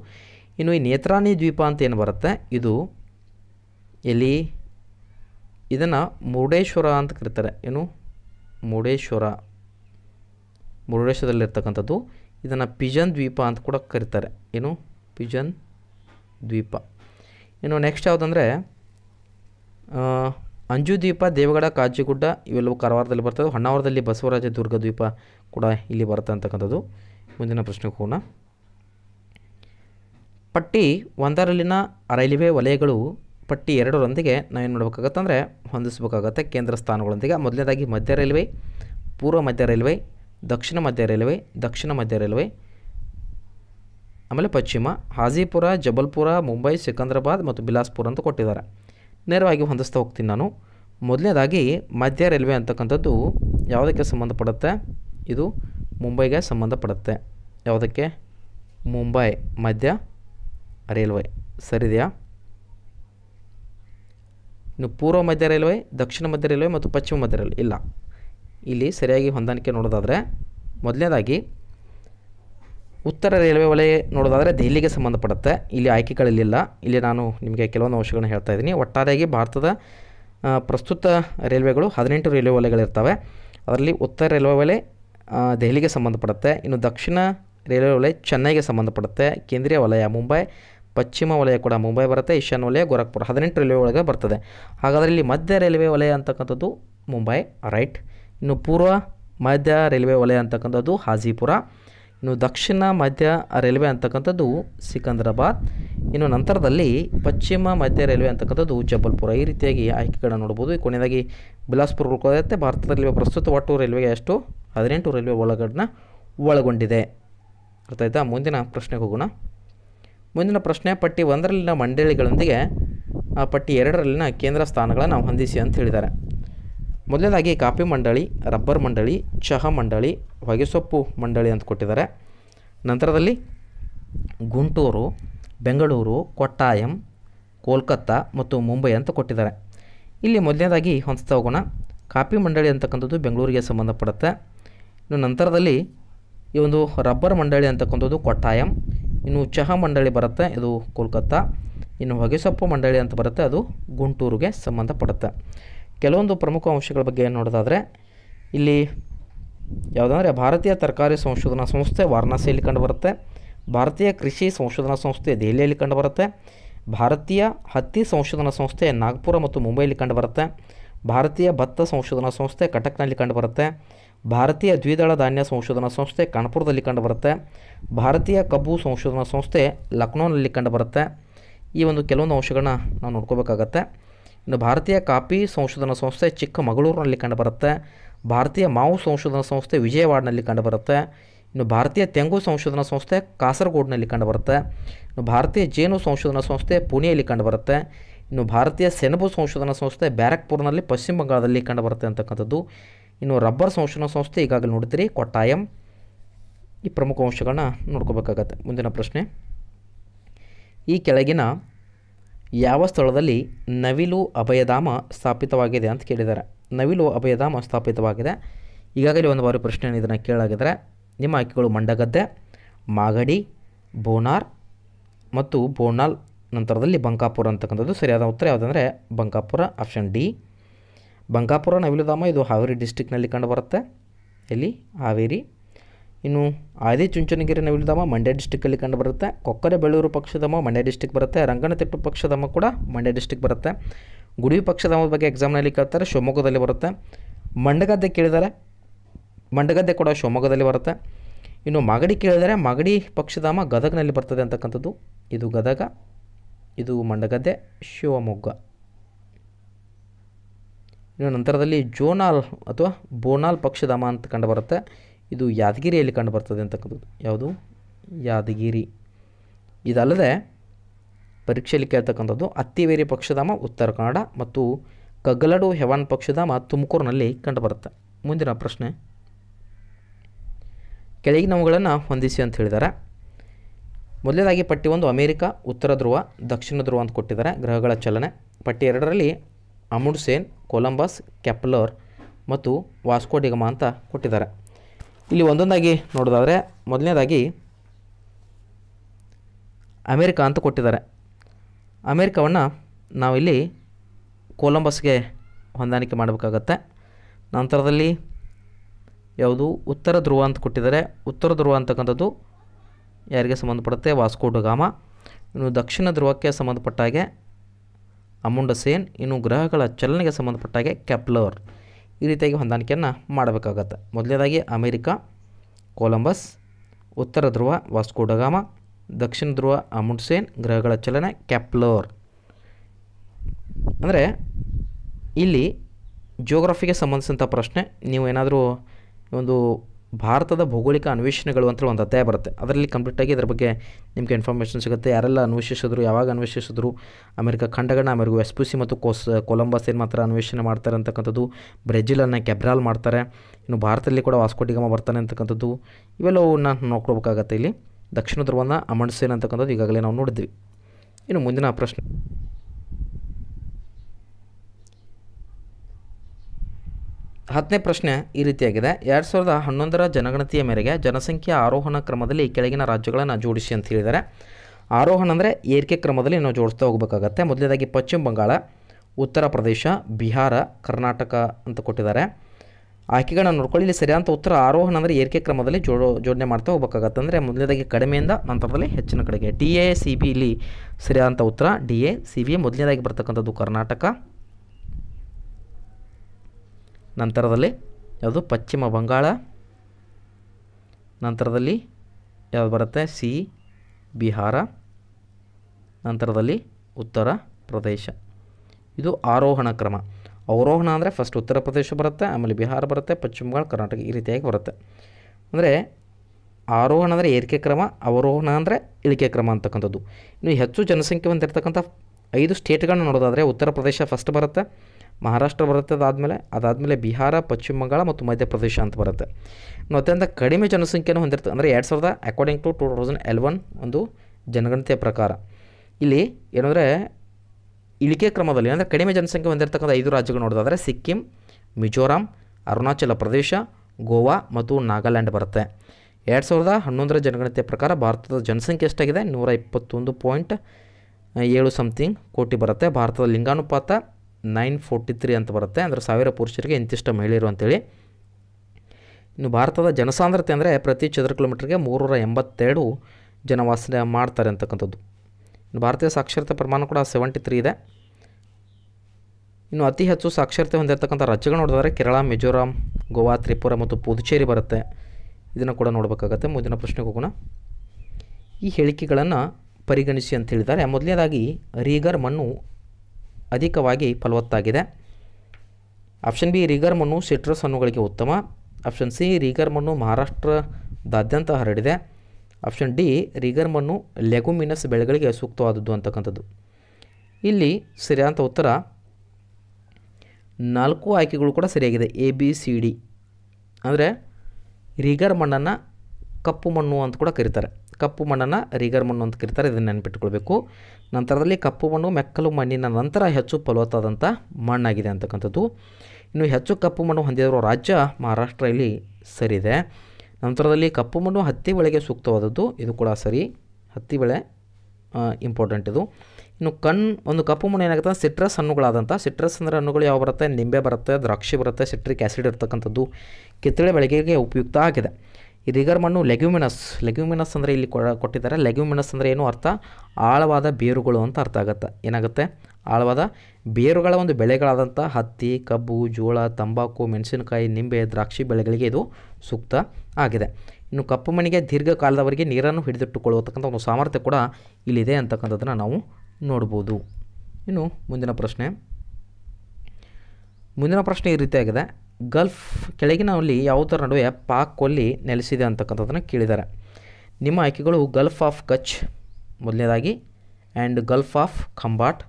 ಇನ್ನು ಈ ನೇತ್ರಾನಿ ದ್ವೀಪ ಅಂತ ಏನು ಬರುತ್ತೆ ಇದು ಎಲ್ಲಿ ಇದನ್ನು ಮುರುಡೇಶ್ವರ ಅಂತ ಕರೀತಾರೆ ಏನು ಮುರುಡೇಶ್ವರ ಮುರುಡೇಶ್ವರದಲ್ಲಿರ್ತಕ್ಕಂಥದ್ದು ಇದನ್ನು ಪಿಜನ್ ದ್ವೀಪ ಅಂತ ಕೂಡ ಕರೀತಾರೆ ಏನು ಪಿಜನ್ ದ್ವೀಪ ಇನ್ನು ನೆಕ್ಸ್ಟ್ ಯಾವುದಂದರೆ ಅಂಜು ದ್ವೀಪ ದೇವಗಡ ಕಾಜಿಗುಡ್ಡ ಇವೆಲ್ಲವೂ ಕಾರವಾರದಲ್ಲಿ ಬರ್ತದೆ ಹೊನ್ನಾವರದಲ್ಲಿ ಬಸವರಾಜ ದುರ್ಗ ದ್ವೀಪ ಕೂಡ ಇಲ್ಲಿ ಬರುತ್ತೆ ಅಂತಕ್ಕಂಥದ್ದು ಮುಂದಿನ ಪ್ರಶ್ನೆ ಹೋಗೋಣ ಪಟ್ಟಿ ಒಂದರಲ್ಲಿನ ರೈಲ್ವೆ ವಲಯಗಳು ಪಟ್ಟಿ ಎರಡರೊಂದಿಗೆ ನಾವೇನು ಅಂದರೆ ಹೊಂದಿಸಬೇಕಾಗತ್ತೆ ಕೇಂದ್ರ ಸ್ಥಾನಗಳೊಂದಿಗೆ ಮೊದಲನೇದಾಗಿ ಮಧ್ಯ ರೈಲ್ವೆ ಪೂರ್ವ ಮಧ್ಯ ರೈಲ್ವೆ ದಕ್ಷಿಣ ಮಧ್ಯ ರೈಲ್ವೆ ದಕ್ಷಿಣ ಮಧ್ಯ ರೈಲ್ವೆ ಆಮೇಲೆ ಪಶ್ಚಿಮ ಹಾಜಿಪುರ ಜಬಲ್ಪುರ ಮುಂಬೈ ಸಿಕಂದ್ರಾಬಾದ್ ಮತ್ತು ಬಿಲಾಸ್ಪುರ ಅಂತ ಕೊಟ್ಟಿದ್ದಾರೆ ನೇರವಾಗಿ ಹೊಂದಿಸ್ತಾ ಹೋಗ್ತೀನಿ ನಾನು ಮೊದಲನೇದಾಗಿ ಮಧ್ಯ ರೈಲ್ವೆ ಅಂತಕ್ಕಂಥದ್ದು ಯಾವುದಕ್ಕೆ ಸಂಬಂಧಪಡುತ್ತೆ ಇದು ಮುಂಬೈಗೆ ಸಂಬಂಧಪಡುತ್ತೆ ಯಾವುದಕ್ಕೆ ಮುಂಬೈ ಮಧ್ಯ ರೈಲ್ವೆ ಸರಿದೆಯಾ ಇನ್ನು ಪೂರ್ವ ಮಧ್ಯ ರೈಲ್ವೆ ದಕ್ಷಿಣ ಮಧ್ಯ ರೈಲ್ವೆ ಮತ್ತು ಪಶ್ಚಿಮ ಮಧ್ಯ ರೈಲ್ವೆ ಇಲ್ಲ ಇಲ್ಲಿ ಸರಿಯಾಗಿ ಹೊಂದಾಣಿಕೆ ನೋಡೋದಾದರೆ ಮೊದಲನೇದಾಗಿ ಉತ್ತರ ರೈಲ್ವೆ ವಲಯ ನೋಡೋದಾದರೆ ದೆಹಲಿಗೆ ಸಂಬಂಧಪಡುತ್ತೆ ಇಲ್ಲಿ ಆಯ್ಕೆಗಳಿಲ್ಲ ಇಲ್ಲಿ ನಾನು ನಿಮಗೆ ಕೆಲವೊಂದು ಅಂಶಗಳನ್ನು ಹೇಳ್ತಾ ಇದ್ದೀನಿ ಒಟ್ಟಾರೆಯಾಗಿ ಭಾರತದ ಪ್ರಸ್ತುತ ರೈಲ್ವೆಗಳು ಹದಿನೆಂಟು ರೈಲ್ವೆ ವಲಯಗಳಿರ್ತವೆ ಅದರಲ್ಲಿ ಉತ್ತರ ರೈಲ್ವೆ ವಲಯ ದೆಹಲಿಗೆ ಸಂಬಂಧಪಡುತ್ತೆ ಇನ್ನು ದಕ್ಷಿಣ ರೈಲ್ವೆ ವಲಯ ಚೆನ್ನೈಗೆ ಸಂಬಂಧಪಡುತ್ತೆ ಕೇಂದ್ರೀಯ ವಲಯ ಮುಂಬೈ ಪಶ್ಚಿಮ ವಲಯ ಕೂಡ ಮುಂಬೈ ಬರುತ್ತೆ ಈಶಾನ್ಯ ವಲಯ ಗೋರಖ್ಪುರ ಹದಿನೆಂಟು ರೈಲ್ವೆ ಒಳಗೆ ಬರ್ತದೆ ಹಾಗಾದರೆ ಇಲ್ಲಿ ಮಧ್ಯ ರೈಲ್ವೆ ವಲಯ ಅಂತಕ್ಕಂಥದ್ದು ಮುಂಬೈ ರೈಟ್ ಇನ್ನು ಪೂರ್ವ ಮಧ್ಯ ರೈಲ್ವೆ ವಲಯ ಅಂತಕ್ಕಂಥದ್ದು ಹಾಜಿಪುರ ಇನ್ನು ದಕ್ಷಿಣ ಮಧ್ಯ ರೈಲ್ವೆ ಅಂತಕ್ಕಂಥದ್ದು ಸಿಕಂದ್ರಾಬಾದ್ ಇನ್ನು ನಂತರದಲ್ಲಿ ಪಶ್ಚಿಮ ಮಧ್ಯ ರೈಲ್ವೆ ಅಂತಕ್ಕಂಥದ್ದು ಜಬಲ್ಪುರ ಈ ರೀತಿಯಾಗಿ ಆಯ್ಕೆಗಳನ್ನು ನೋಡ್ಬೋದು ಈ ಕೊನೆಯದಾಗಿ ಬಿಲಾಸ್ಪುರ ಉಳ್ಕೊಳ್ಳುತ್ತೆ ಭಾರತದಲ್ಲಿ ಪ್ರಸ್ತುತ ಒಟ್ಟು ರೈಲ್ವೆಗೆ ಎಷ್ಟು ಹದಿನೆಂಟು ರೈಲ್ವೆ ಒಳಗಡನ್ನ ಒಳಗೊಂಡಿದೆ ಅರ್ಥ ಆಯ್ತಾ ಮುಂದಿನ ಪ್ರಶ್ನೆಗೆ ಹೋಗೋಣ ಮುಂದಿನ ಪ್ರಶ್ನೆ ಪಟ್ಟಿ ಒಂದರಲ್ಲಿನ ಮಂಡಳಿಗಳೊಂದಿಗೆ ಪಟ್ಟಿ ಎರಡರಲ್ಲಿನ ಕೇಂದ್ರ ಸ್ಥಾನಗಳನ್ನು ಹೊಂದಿಸಿ ಅಂತ ಹೇಳಿದ್ದಾರೆ ಮೊದಲನೇದಾಗಿ ಕಾಫಿ ಮಂಡಳಿ ರಬ್ಬರ್ ಮಂಡಳಿ ಚಹಾ ಮಂಡಳಿ ಹೊಗೆಸೊಪ್ಪು ಮಂಡಳಿ ಅಂತ ಕೊಟ್ಟಿದ್ದಾರೆ ನಂತರದಲ್ಲಿ ಗುಂಟೂರು ಬೆಂಗಳೂರು ಕೊಟ್ಟಾಯಂ ಕೋಲ್ಕತ್ತಾ ಮತ್ತು ಮುಂಬೈ ಅಂತ ಕೊಟ್ಟಿದ್ದಾರೆ ಇಲ್ಲಿ ಮೊದಲನೇದಾಗಿ ಹೊಂದ್ತಾ ಹೋಗೋಣ ಕಾಪಿ ಮಂಡಳಿ ಅಂತಕ್ಕಂಥದ್ದು ಬೆಂಗಳೂರಿಗೆ ಸಂಬಂಧಪಡುತ್ತೆ ಇನ್ನು ನಂತರದಲ್ಲಿ ಈ ಒಂದು ರಬ್ಬರ್ ಮಂಡಳಿ ಅಂತಕ್ಕಂಥದ್ದು ಕೊಟ್ಟಾಯಂ ಇನ್ನು ಚಹಾ ಮಂಡಳಿ ಬರುತ್ತೆ ಇದು ಕೋಲ್ಕತ್ತಾ ಇನ್ನು ಹೊಗೆಸೊಪ್ಪು ಮಂಡಳಿ ಅಂತ ಬರುತ್ತೆ ಅದು ಗುಂಟೂರಿಗೆ ಸಂಬಂಧಪಡುತ್ತೆ ಕೆಲವೊಂದು ಪ್ರಮುಖ ಅಂಶಗಳ ಬಗ್ಗೆ ನೋಡೋದಾದರೆ ಇಲ್ಲಿ ಯಾವುದಂದರೆ ಭಾರತೀಯ ತರಕಾರಿ ಸಂಶೋಧನಾ ಸಂಸ್ಥೆ ವಾರಣಾಸಿಯಲ್ಲಿ ಕಂಡುಬರುತ್ತೆ ಭಾರತೀಯ ಕೃಷಿ ಸಂಶೋಧನಾ ಸಂಸ್ಥೆ ದೆಹಲಿಯಲ್ಲಿ ಕಂಡುಬರುತ್ತೆ ಭಾರತೀಯ ಹತ್ತಿ ಸಂಶೋಧನಾ ಸಂಸ್ಥೆ ನಾಗ್ಪುರ ಮತ್ತು ಮುಂಬೈಯಲ್ಲಿ ಕಂಡುಬರುತ್ತೆ ಭಾರತೀಯ ಭತ್ತ ಸಂಶೋಧನಾ ಸಂಸ್ಥೆ ಕಟಕ್ನಲ್ಲಿ ಕಂಡುಬರುತ್ತೆ ಭಾರತೀಯ ದ್ವಿದಳ ಧಾನ್ಯ ಸಂಶೋಧನಾ ಸಂಸ್ಥೆ ಕಾನ್ಪುರದಲ್ಲಿ ಕಂಡುಬರುತ್ತೆ ಭಾರತೀಯ ಕಬ್ಬು ಸಂಶೋಧನಾ ಸಂಸ್ಥೆ ಲಕ್ನೋನಲ್ಲಿ ಕಂಡುಬರುತ್ತೆ ಈ ಒಂದು ಕೆಲವೊಂದು ಅಂಶಗಳನ್ನ ನಾವು ನೋಡ್ಕೋಬೇಕಾಗತ್ತೆ ಇನ್ನು ಭಾರತೀಯ ಕಾಫಿ ಸಂಶೋಧನಾ ಸಂಸ್ಥೆ ಚಿಕ್ಕಮಗಳೂರಿನಲ್ಲಿ ಕಂಡುಬರುತ್ತೆ ಭಾರತೀಯ ಮಾವು ಸಂಶೋಧನಾ ಸಂಸ್ಥೆ ವಿಜಯವಾಡನಲ್ಲಿ ಕಂಡುಬರುತ್ತೆ ಇನ್ನು ಭಾರತೀಯ ತೆಂಗು ಸಂಶೋಧನಾ ಸಂಸ್ಥೆ ಕಾಸರಗೋಡ್ನಲ್ಲಿ ಕಂಡುಬರುತ್ತೆ ಇನ್ನು ಭಾರತೀಯ ಜೇನು ಸಂಶೋಧನಾ ಸಂಸ್ಥೆ ಪುಣೆಯಲ್ಲಿ ಕಂಡುಬರುತ್ತೆ ಇನ್ನು ಭಾರತೀಯ ಸೆಣಬು ಸಂಶೋಧನಾ ಸಂಸ್ಥೆ ಬ್ಯಾರಕ್ಪುರ್ನಲ್ಲಿ ಪಶ್ಚಿಮ ಬಂಗಾಳದಲ್ಲಿ ಕಂಡುಬರುತ್ತೆ ಅಂತಕ್ಕಂಥದ್ದು ಇನ್ನು ರಬ್ಬರ್ ಸಂಶೋಧನಾ ಸಂಸ್ಥೆ ಈಗಾಗಲೇ ನೋಡಿದ್ರಿ ಕೊಟ್ಟಾಯಂ ಈ ಪ್ರಮುಖ ಅಂಶಗಳನ್ನ ನೋಡ್ಕೋಬೇಕಾಗತ್ತೆ ಮುಂದಿನ ಪ್ರಶ್ನೆ ಈ ಕೆಳಗಿನ ಯಾವ ಸ್ಥಳದಲ್ಲಿ ನವಿಲು ಅಭಯಧಾಮ ಸ್ಥಾಪಿತವಾಗಿದೆ ಅಂತ ಕೇಳಿದ್ದಾರೆ ನವಿಲು ಅಭಯಧಾಮ ಸ್ಥಾಪಿತವಾಗಿದೆ ಈಗಾಗಲೇ ಒಂದು ಬಾರಿ ಪ್ರಶ್ನೆ ಇದನ್ನು ಕೇಳಾಗಿದ್ರೆ ನಿಮ್ಮ ಆಯ್ಕೆಗಳು ಮಂಡಗದ್ದೆ ಮಾಗಡಿ ಬೋನಾರ್ ಮತ್ತು ಬೋನಾಲ್ ನಂತರದಲ್ಲಿ ಬಂಕಾಪುರ ಅಂತಕ್ಕಂಥದ್ದು ಸರಿಯಾದ ಉತ್ತರ ಯಾವುದಂದರೆ ಬಂಕಾಪುರ ಆಪ್ಷನ್ ಡಿ ಬಂಕಾಪುರ ನವಿಲುಧಾಮ ಇದು ಹಾವೇರಿ ಡಿಸ್ಟಿಕ್ನಲ್ಲಿ ಕಂಡುಬರುತ್ತೆ ಇಲ್ಲಿ ಹಾವೇರಿ ಇನ್ನು ಆದಿ ಚುಂಚನಗಿರಿ ನವಿಲುಧಾಮ ಮಂಡ್ಯ ಡಿಸ್ಟಿಕ್ಕಲ್ಲಿ ಕಂಡುಬರುತ್ತೆ ಕೊಕ್ಕರೆ ಬೆಳೂರು ಪಕ್ಷಧಾಮ ಮಂಡ್ಯ ಡಿಸ್ಟಿಕ್ ಬರುತ್ತೆ ರಂಗನತಿಟ್ಟು ಪಕ್ಷಧಾಮ ಕೂಡ ಮಂಡ್ಯ ಡಿಸ್ಟಿಕ್ ಬರುತ್ತೆ ಗುಡಿ ಪಕ್ಷಧಾಮದ ಬಗ್ಗೆ ಎಕ್ಸಾಮ್ನಲ್ಲಿ ಕೇಳ್ತಾರೆ ಶಿವಮೊಗ್ಗದಲ್ಲಿ ಬರುತ್ತೆ ಮಂಡಗದ್ದೆ ಕೇಳಿದರೆ ಮಂಡಗದ್ದೆ ಕೂಡ ಶಿವಮೊಗ್ಗದಲ್ಲಿ ಬರುತ್ತೆ ಇನ್ನು ಮಾಗಡಿ ಕೇಳಿದರೆ ಮಾಗಡಿ ಪಕ್ಷಧಾಮ ಗದಗನಲ್ಲಿ ಬರ್ತದೆ ಅಂತಕ್ಕಂಥದ್ದು ಇದು ಗದಗ ಇದು ಮಂಡಗದ್ದೆ ಶಿವಮೊಗ್ಗ ಇನ್ನು ನಂತರದಲ್ಲಿ ಜೋನಾಲ್ ಅಥವಾ ಬೋನಾಲ್ ಪಕ್ಷಧಾಮ ಅಂತ ಕಂಡು ಬರುತ್ತೆ ಇದು ಯಾದಗಿರಿಯಲ್ಲಿ ಕಂಡು ಬರ್ತದೆ ಅಂತಕ್ಕಂಥದ್ದು ಯಾವುದು ಯಾದಗಿರಿ ಇದಲ್ಲದೆ ಪರೀಕ್ಷೆಯಲ್ಲಿ ಕೇಳ್ತಕ್ಕಂಥದ್ದು ಅತ್ತಿವೇರಿ ಪಕ್ಷಧಾಮ ಉತ್ತರ ಕನ್ನಡ ಮತ್ತು ಕಗ್ಗಲಡು ಹೆವಾನ್ ಪಕ್ಷಧಾಮ ತುಮಕೂರಿನಲ್ಲಿ ಕಂಡುಬರುತ್ತೆ ಮುಂದಿನ ಪ್ರಶ್ನೆ ಕೆಳಗಿನವುಗಳನ್ನು ಹೊಂದಿಸಿ ಅಂತ ಹೇಳಿದ್ದಾರೆ ಮೊದಲನೇದಾಗಿ ಪಟ್ಟಿ ಒಂದು ಅಮೇರಿಕ ಉತ್ತರ ಧ್ರುವ ದಕ್ಷಿಣ ಧ್ರುವ ಅಂತ ಕೊಟ್ಟಿದ್ದಾರೆ ಗ್ರಹಗಳ ಚಲನೆ ಪಟ್ಟಿ ಎರಡರಲ್ಲಿ ಅಮುಡ್ಸೇನ್ ಕೊಲಂಬಸ್ ಕೆಪ್ಲರ್ ಮತ್ತು ವಾಸ್ಕೋಡಿಗಮ ಅಂತ ಕೊಟ್ಟಿದ್ದಾರೆ ಇಲ್ಲಿ ಒಂದೊಂದಾಗಿ ನೋಡೋದಾದರೆ ಮೊದಲನೇದಾಗಿ ಅಮೇರಿಕಾ ಅಂತ ಕೊಟ್ಟಿದ್ದಾರೆ ಅಮೇರಿಕಾವನ್ನು ನಾವಿಲ್ಲಿ ಕೊಲಂಬಸ್ಗೆ ಹೊಂದಾಣಿಕೆ ಮಾಡಬೇಕಾಗತ್ತೆ ನಂತರದಲ್ಲಿ ಯಾವುದು ಉತ್ತರ ಧ್ರುವ ಅಂತ ಕೊಟ್ಟಿದ್ದಾರೆ ಉತ್ತರ ಧ್ರುವ ಅಂತಕ್ಕಂಥದ್ದು ಯಾರಿಗೆ ಸಂಬಂಧಪಡುತ್ತೆ ವಾಸ್ಕೋಡಗಾಮ ಇನ್ನು ದಕ್ಷಿಣ ಧ್ರುವಕ್ಕೆ ಸಂಬಂಧಪಟ್ಟಾಗೆ ಅಮುಂಡಸೇನ್ ಇನ್ನು ಗ್ರಹಗಳ ಚಲನೆಗೆ ಸಂಬಂಧಪಟ್ಟಾಗೆ ಕೆಪ್ಲರ್ ಈ ರೀತಿಯಾಗಿ ಹೊಂದಾಣಿಕೆಯನ್ನು ಮಾಡಬೇಕಾಗತ್ತೆ ಮೊದಲನೇದಾಗಿ ಅಮೇರಿಕಾ ಕೊಲಂಬಸ್ ಉತ್ತರ ಧ್ರುವ ವಾಸ್ಕೋಡಗಾಮ ದಕ್ಷಿಣ ಧ್ರುವ ಅಮುಂಡ್ಸೇನ್ ಗ್ರಹಗಳ ಚಲನೆ ಕ್ಯಾಪ್ಲೋರ್ ಅಂದರೆ ಇಲ್ಲಿ ಜೋಗ್ರಫಿಗೆ ಸಂಬಂಧಿಸಿದಂಥ ಪ್ರಶ್ನೆ ನೀವು ಏನಾದರೂ ಒಂದು ಭಾರತದ ಭೌಗೋಳಿಕ ಅನ್ವೇಷಣೆಗಳು ಅಂತ ಒಂದು ಅಧ್ಯಾಯ ಬರುತ್ತೆ ಅದರಲ್ಲಿ ಕಂಪ್ಲೀಟಾಗಿ ಇದರ ಬಗ್ಗೆ ನಿಮಗೆ ಇನ್ಫಾರ್ಮೇಷನ್ ಸಿಗುತ್ತೆ ಯಾರೆಲ್ಲ ಅನ್ವೇಷಿಸಿದ್ರು ಯಾವಾಗ ಅನ್ವೇಷಿಸಿದ್ರು ಅಮೆರಿಕ ಖಂಡಗಳನ್ನ ಅಮೆರಿಕ ವೆಸ್ಪುಸಿ ಮತ್ತು ಕೋಸ್ ಕೊಲಂಬಸ್ ಏನು ಮಾತ್ರ ಅನ್ವೇಷಣೆ ಮಾಡ್ತಾರೆ ಅಂತಕ್ಕಂಥದ್ದು ಬ್ರೆಜಿಲನ್ನು ಕೆಬ್ರಾಲ್ ಮಾಡ್ತಾರೆ ಇನ್ನು ಭಾರತದಲ್ಲಿ ಕೂಡ ವಾಸ್ಕೋಟಿಗಮ ಬರ್ತಾನೆ ಅಂತಕ್ಕಂಥದ್ದು ಇವೆಲ್ಲವೂ ನಾನು ನೋಡ್ಕೊಳ್ಬೇಕಾಗತ್ತೆ ಇಲ್ಲಿ ದಕ್ಷಿಣ ಧ್ರುವನ ಅಮಂಡ್ಸೇನ್ ಅಂತಕ್ಕಂಥದ್ದು ಈಗಾಗಲೇ ನಾವು ನೋಡಿದ್ವಿ ಇನ್ನು ಮುಂದಿನ ಪ್ರಶ್ನೆ ಹತ್ತನೇ ಪ್ರಶ್ನೆ ಈ ರೀತಿಯಾಗಿದೆ ಎರಡು ಸಾವಿರದ ಹನ್ನೊಂದರ ಜನಗಣತಿಯ ಮೇರೆಗೆ ಜನಸಂಖ್ಯೆಯ ಆರೋಹಣ ಕ್ರಮದಲ್ಲಿ ಕೆಳಗಿನ ರಾಜ್ಯಗಳನ್ನು ಜೋಡಿಸಿ ಅಂತ ಹೇಳಿದ್ದಾರೆ ಆರೋಹಣ ಅಂದರೆ ಏರಿಕೆ ಕ್ರಮದಲ್ಲಿ ನಾವು ಜೋಡಿಸ್ತಾ ಹೋಗಬೇಕಾಗತ್ತೆ ಮೊದಲನೇದಾಗಿ ಪಶ್ಚಿಮ ಬಂಗಾಳ ಉತ್ತರ ಪ್ರದೇಶ ಬಿಹಾರ ಕರ್ನಾಟಕ ಅಂತ ಕೊಟ್ಟಿದ್ದಾರೆ ಆಯ್ಕೆಗಳನ್ನು ನೋಡ್ಕೊಳ್ಳಿ ಇಲ್ಲಿ ಸರಿಯಾದಂಥ ಉತ್ತರ ಆರೋಹಣ ಅಂದರೆ ಏರಿಕೆ ಕ್ರಮದಲ್ಲಿ ಜೋಡೋ ಜೋಡಣೆ ಮಾಡ್ತಾ ಹೋಗ್ಬೇಕಾಗತ್ತೆ ಅಂದರೆ ಮೊದಲನೇದಾಗಿ ಕಡಿಮೆಯಿಂದ ನಂತರದಲ್ಲಿ ಹೆಚ್ಚಿನ ಕಡೆಗೆ ಡಿ ಎ ಸಿ ಬಿ ಇಲ್ಲಿ ಸರಿಯಾದಂಥ ಉತ್ತರ ಡಿ ಎ ಸಿ ಬಿ ಮೊದಲನೇದಾಗಿ ಬರ್ತಕ್ಕಂಥದ್ದು ಕರ್ನಾಟಕ ನಂತರದಲ್ಲಿ ಯಾವುದು ಪಶ್ಚಿಮ ಬಂಗಾಳ ನಂತರದಲ್ಲಿ ಯಾವುದು ಬರುತ್ತೆ ಸಿ ಬಿಹಾರ ನಂತರದಲ್ಲಿ ಉತ್ತರ ಪ್ರದೇಶ ಇದು ಆರೋಹಣ ಕ್ರಮ ಅವರೋಹಣ ಅಂದರೆ ಫಸ್ಟ್ ಉತ್ತರ ಪ್ರದೇಶ ಬರುತ್ತೆ ಆಮೇಲೆ ಬಿಹಾರ ಬರುತ್ತೆ ಪಶ್ಚಿಮ ಬಂಗಾಳ ಕರ್ನಾಟಕ ಈ ರೀತಿಯಾಗಿ ಬರುತ್ತೆ ಅಂದರೆ ಆರೋಹಣ ಅಂದರೆ ಏರಿಕೆ ಕ್ರಮ ಅವರೋಹಣ ಅಂದರೆ ಇಳಿಕೆ ಕ್ರಮ ಅಂತಕ್ಕಂಥದ್ದು ಇನ್ನು ಹೆಚ್ಚು ಜನಸಂಖ್ಯೆ ಹೊಂದಿರತಕ್ಕಂಥ ಐದು ಸ್ಟೇಟ್ಗಳನ್ನ ನೋಡೋದಾದರೆ ಉತ್ತರ ಪ್ರದೇಶ ಫಸ್ಟ್ ಬರುತ್ತೆ ಮಹಾರಾಷ್ಟ್ರ ಬರುತ್ತೆ ಅದಾದಮೇಲೆ ಅದಾದಮೇಲೆ ಬಿಹಾರ ಪಶ್ಚಿಮ ಬಂಗಾಳ ಮತ್ತು ಮಧ್ಯಪ್ರದೇಶ ಅಂತ ಬರುತ್ತೆ ಇನ್ನು ಅತ್ಯಂತ ಕಡಿಮೆ ಜನಸಂಖ್ಯೆಯನ್ನು ಹೊಂದಿರ್ತದೆ ಅಂದರೆ ಎರಡು ಸಾವಿರದ according to two thousand eleven ಒಂದು ಜನಗಣತಿಯ ಪ್ರಕಾರ ಇಲ್ಲಿ ಏನಂದರೆ ಇಳಿಕೆ ಕ್ರಮದಲ್ಲಿ ಅಂದರೆ ಕಡಿಮೆ ಜನಸಂಖ್ಯೆ ಹೊಂದಿರತಕ್ಕಂಥ ಐದು ರಾಜ್ಯಗಳು ನೋಡೋದಾದರೆ ಸಿಕ್ಕಿಂ ಮಿಜೋರಾಂ ಅರುಣಾಚಲ ಪ್ರದೇಶ ಗೋವಾ ಮತ್ತು ನಾಗಾಲ್ಯಾಂಡ್ ಬರುತ್ತೆ ಎರಡು ಸಾವಿರದ ಹನ್ನೊಂದರ ಜನಗಣತಿಯ ಪ್ರಕಾರ ಭಾರತದ ಜನಸಂಖ್ಯೆ ಎಷ್ಟಾಗಿದೆ ನೂರ ಇಪ್ಪತ್ತೊಂದು ಪಾಯಿಂಟ್ ಏಳು ಸಮಥಿಂಗ್ ಕೋಟಿ ಬರುತ್ತೆ ಭಾರತದ ಲಿಂಗಾನುಪಾತ ನೈನ್ ಫೋರ್ಟಿ ತ್ರೀ ಅಂತ ಬರುತ್ತೆ ಅಂದರೆ ಸಾವಿರ ಪುರುಷರಿಗೆ ಇಂತಿಷ್ಟು ಮಹಿಳೆಯರು ಅಂತೇಳಿ ಇನ್ನು ಭಾರತದ ಜನಸಾಂದ್ರತೆ ಅಂದರೆ ಪ್ರತಿ ಚದರ ಕಿಲೋಮೀಟ್ರಿಗೆ ಮೂರೂರ ಎಂಬತ್ತೆರಡು ಜನವಾಸ ಮಾಡ್ತಾರೆ ಅಂತಕ್ಕಂಥದ್ದು ಭಾರತೀಯ ಸಾಕ್ಷರತೆ ಪ್ರಮಾಣ ಕೂಡ ಸೆವೆಂಟಿ ತ್ರೀ ಇದೆ ಇನ್ನು ಅತಿ ಹೆಚ್ಚು ಸಾಕ್ಷರತೆ ಹೊಂದಿರತಕ್ಕಂಥ ರಾಜ್ಯಗಳು ನೋಡಿದ್ರೆ ಕೇರಳ ಮಿಜೋರಾಂ ಗೋವಾ ತ್ರಿಪುರ ಮತ್ತು ಪುದುಚೇರಿ ಬರುತ್ತೆ ಇದನ್ನು ಕೂಡ ನೋಡಬೇಕಾಗತ್ತೆ ಮುಂದಿನ ಪ್ರಶ್ನೆಗೆ ಹೋಗೋಣ ಈ ಹೇಳಿಕೆಗಳನ್ನು ಪರಿಗಣಿಸಿ ಅಂತ ಹೇಳಿದ್ದಾರೆ ಮೊದಲನೇದಾಗಿ ರೀಗರ್ ಮಣ್ಣು ಅಧಿಕವಾಗಿ ಫಲವತ್ತಾಗಿದೆ ಆಪ್ಷನ್ ಬಿ ರೀಗರ್ ಮಣ್ಣು ಸಿಟ್ರಸ್ ಹಣ್ಣುಗಳಿಗೆ ಉತ್ತಮ ಆಪ್ಷನ್ ಸಿ ರೀಗರ್ ಮಣ್ಣು ಮಹಾರಾಷ್ಟ್ರದಾದ್ಯಂತ ಹರಡಿದೆ ಆಪ್ಷನ್ ಡಿ ರಿಗರ್ ಮಣ್ಣು ಲೆಗುಮಿನಸ್ ಬೆಳೆಗಳಿಗೆ ಸೂಕ್ತವಾದದ್ದು ಅಂತಕ್ಕಂಥದ್ದು ಇಲ್ಲಿ ಸರಿಯಾದಂಥ ಉತ್ತರ ನಾಲ್ಕು ಆಯ್ಕೆಗಳು ಕೂಡ ಸರಿಯಾಗಿದೆ ಎ ಬಿ ಸಿ ಡಿ ಅಂದರೆ ರಿಗರ್ ಮಣ್ಣನ್ನು ಕಪ್ಪು ಮಣ್ಣು ಅಂತ ಕೂಡ ಕರೀತಾರೆ ಕಪ್ಪು ಮಣ್ಣನ್ನು ರಿಗರ್ ಮಣ್ಣು ಅಂತ ಕರೀತಾರೆ ಇದನ್ನು ನೆನಪಿಟ್ಕೊಳ್ಬೇಕು ನಂತರದಲ್ಲಿ ಕಪ್ಪು ಮಣ್ಣು ಮೆಕ್ಕಲು ಮಣ್ಣಿನ ನಂತರ ಹೆಚ್ಚು ಫಲವತ್ತಾದಂಥ ಮಣ್ಣಾಗಿದೆ ಅಂತಕ್ಕಂಥದ್ದು ಇನ್ನು ಹೆಚ್ಚು ಕಪ್ಪು ಮಣ್ಣು ಹೊಂದಿರುವ ರಾಜ್ಯ ಮಹಾರಾಷ್ಟ್ರ ಇಲ್ಲಿ ಸರಿದೆ ನಂತರದಲ್ಲಿ ಕಪ್ಪು ಮಣ್ಣು ಹತ್ತಿ ಬೆಳೆಗೆ ಸೂಕ್ತವಾದದ್ದು ಇದು ಕೂಡ ಸರಿ ಹತ್ತಿ ಬೆಳೆ ಇಂಪಾರ್ಟೆಂಟ್ ಇದು ಇನ್ನು ಕಣ್ ಒಂದು ಕಪ್ಪು ಮಣ್ಣು ಏನಾಗುತ್ತೆ ಸಿಟ್ರಸ್ ಹಣ್ಣುಗಳಾದಂಥ ಸಿಟ್ರಸ್ ಅಂದರೆ ಹಣ್ಣುಗಳು ಯಾವ ಬರುತ್ತೆ ನಿಂಬೆ ಬರುತ್ತೆ ದ್ರಾಕ್ಷಿ ಬರುತ್ತೆ ಸಿಟ್ರಿಕ್ ಆ್ಯಸಿಡ್ ಇರತಕ್ಕಂಥದ್ದು ಕಿತ್ತಳೆ ಬೆಳೆಗೆ ಉಪಯುಕ್ತ ಆಗಿದೆ ಈ ರಿಗರ್ ಮಣ್ಣು ಲೆಗ್ಯುಮಿನಸ್ ಲೆಗ್ಯುಮಿನಸ್ ಅಂದರೆ ಇಲ್ಲಿ ಕೊಟ್ಟಿದ್ದಾರೆ ಲೆಗ್ಯುಮಿನಸ್ ಅಂದರೆ ಏನು ಅರ್ಥ ಆಳವಾದ ಬೇರುಗಳು ಅಂತ ಅರ್ಥ ಆಗುತ್ತೆ ಏನಾಗುತ್ತೆ ಆಳವಾದ ಬೇರುಗಳ ಒಂದು ಬೆಳೆಗಳಾದಂಥ ಹತ್ತಿ ಕಬ್ಬು ಜೋಳ ತಂಬಾಕು ಮೆಣಸಿನಕಾಯಿ ನಿಂಬೆ ದ್ರಾಕ್ಷಿ ಬೆಳೆಗಳಿಗೆ ಇದು ಸೂಕ್ತ ಆಗಿದೆ ಇನ್ನು ಕಪ್ಪು ಮಣಿಗೆ ದೀರ್ಘಕಾಲದವರೆಗೆ ನೀರನ್ನು ಹಿಡಿದಿಟ್ಟುಕೊಳ್ಳುವತಕ್ಕಂಥ ಒಂದು ಸಾಮರ್ಥ್ಯ ಕೂಡ ಇಲ್ಲಿದೆ ಅಂತಕ್ಕಂಥದ್ದನ್ನು ನಾವು ನೋಡ್ಬೋದು ಇನ್ನು ಮುಂದಿನ ಪ್ರಶ್ನೆ ಮುಂದಿನ ಪ್ರಶ್ನೆ ಈ ರೀತಿಯಾಗಿದೆ ಗಲ್ಫ್ ಕೆಳಗಿನಲ್ಲಿ ಯಾವುದರ ನಡುವೆ ಪಾಕ್ ಕೊಲ್ಲಿ ನೆಲೆಸಿದೆ ಅಂತಕ್ಕಂಥದ್ದನ್ನು ಕೇಳಿದ್ದಾರೆ ನಿಮ್ಮ ಆಯ್ಕೆಗಳು ಗಲ್ಫ್ ಆಫ್ ಕಚ್ ಮೊದಲನೇದಾಗಿ ಆ್ಯಂಡ್ ಗಲ್ಫ್ ಆಫ್ ಖಂಬಾಟ್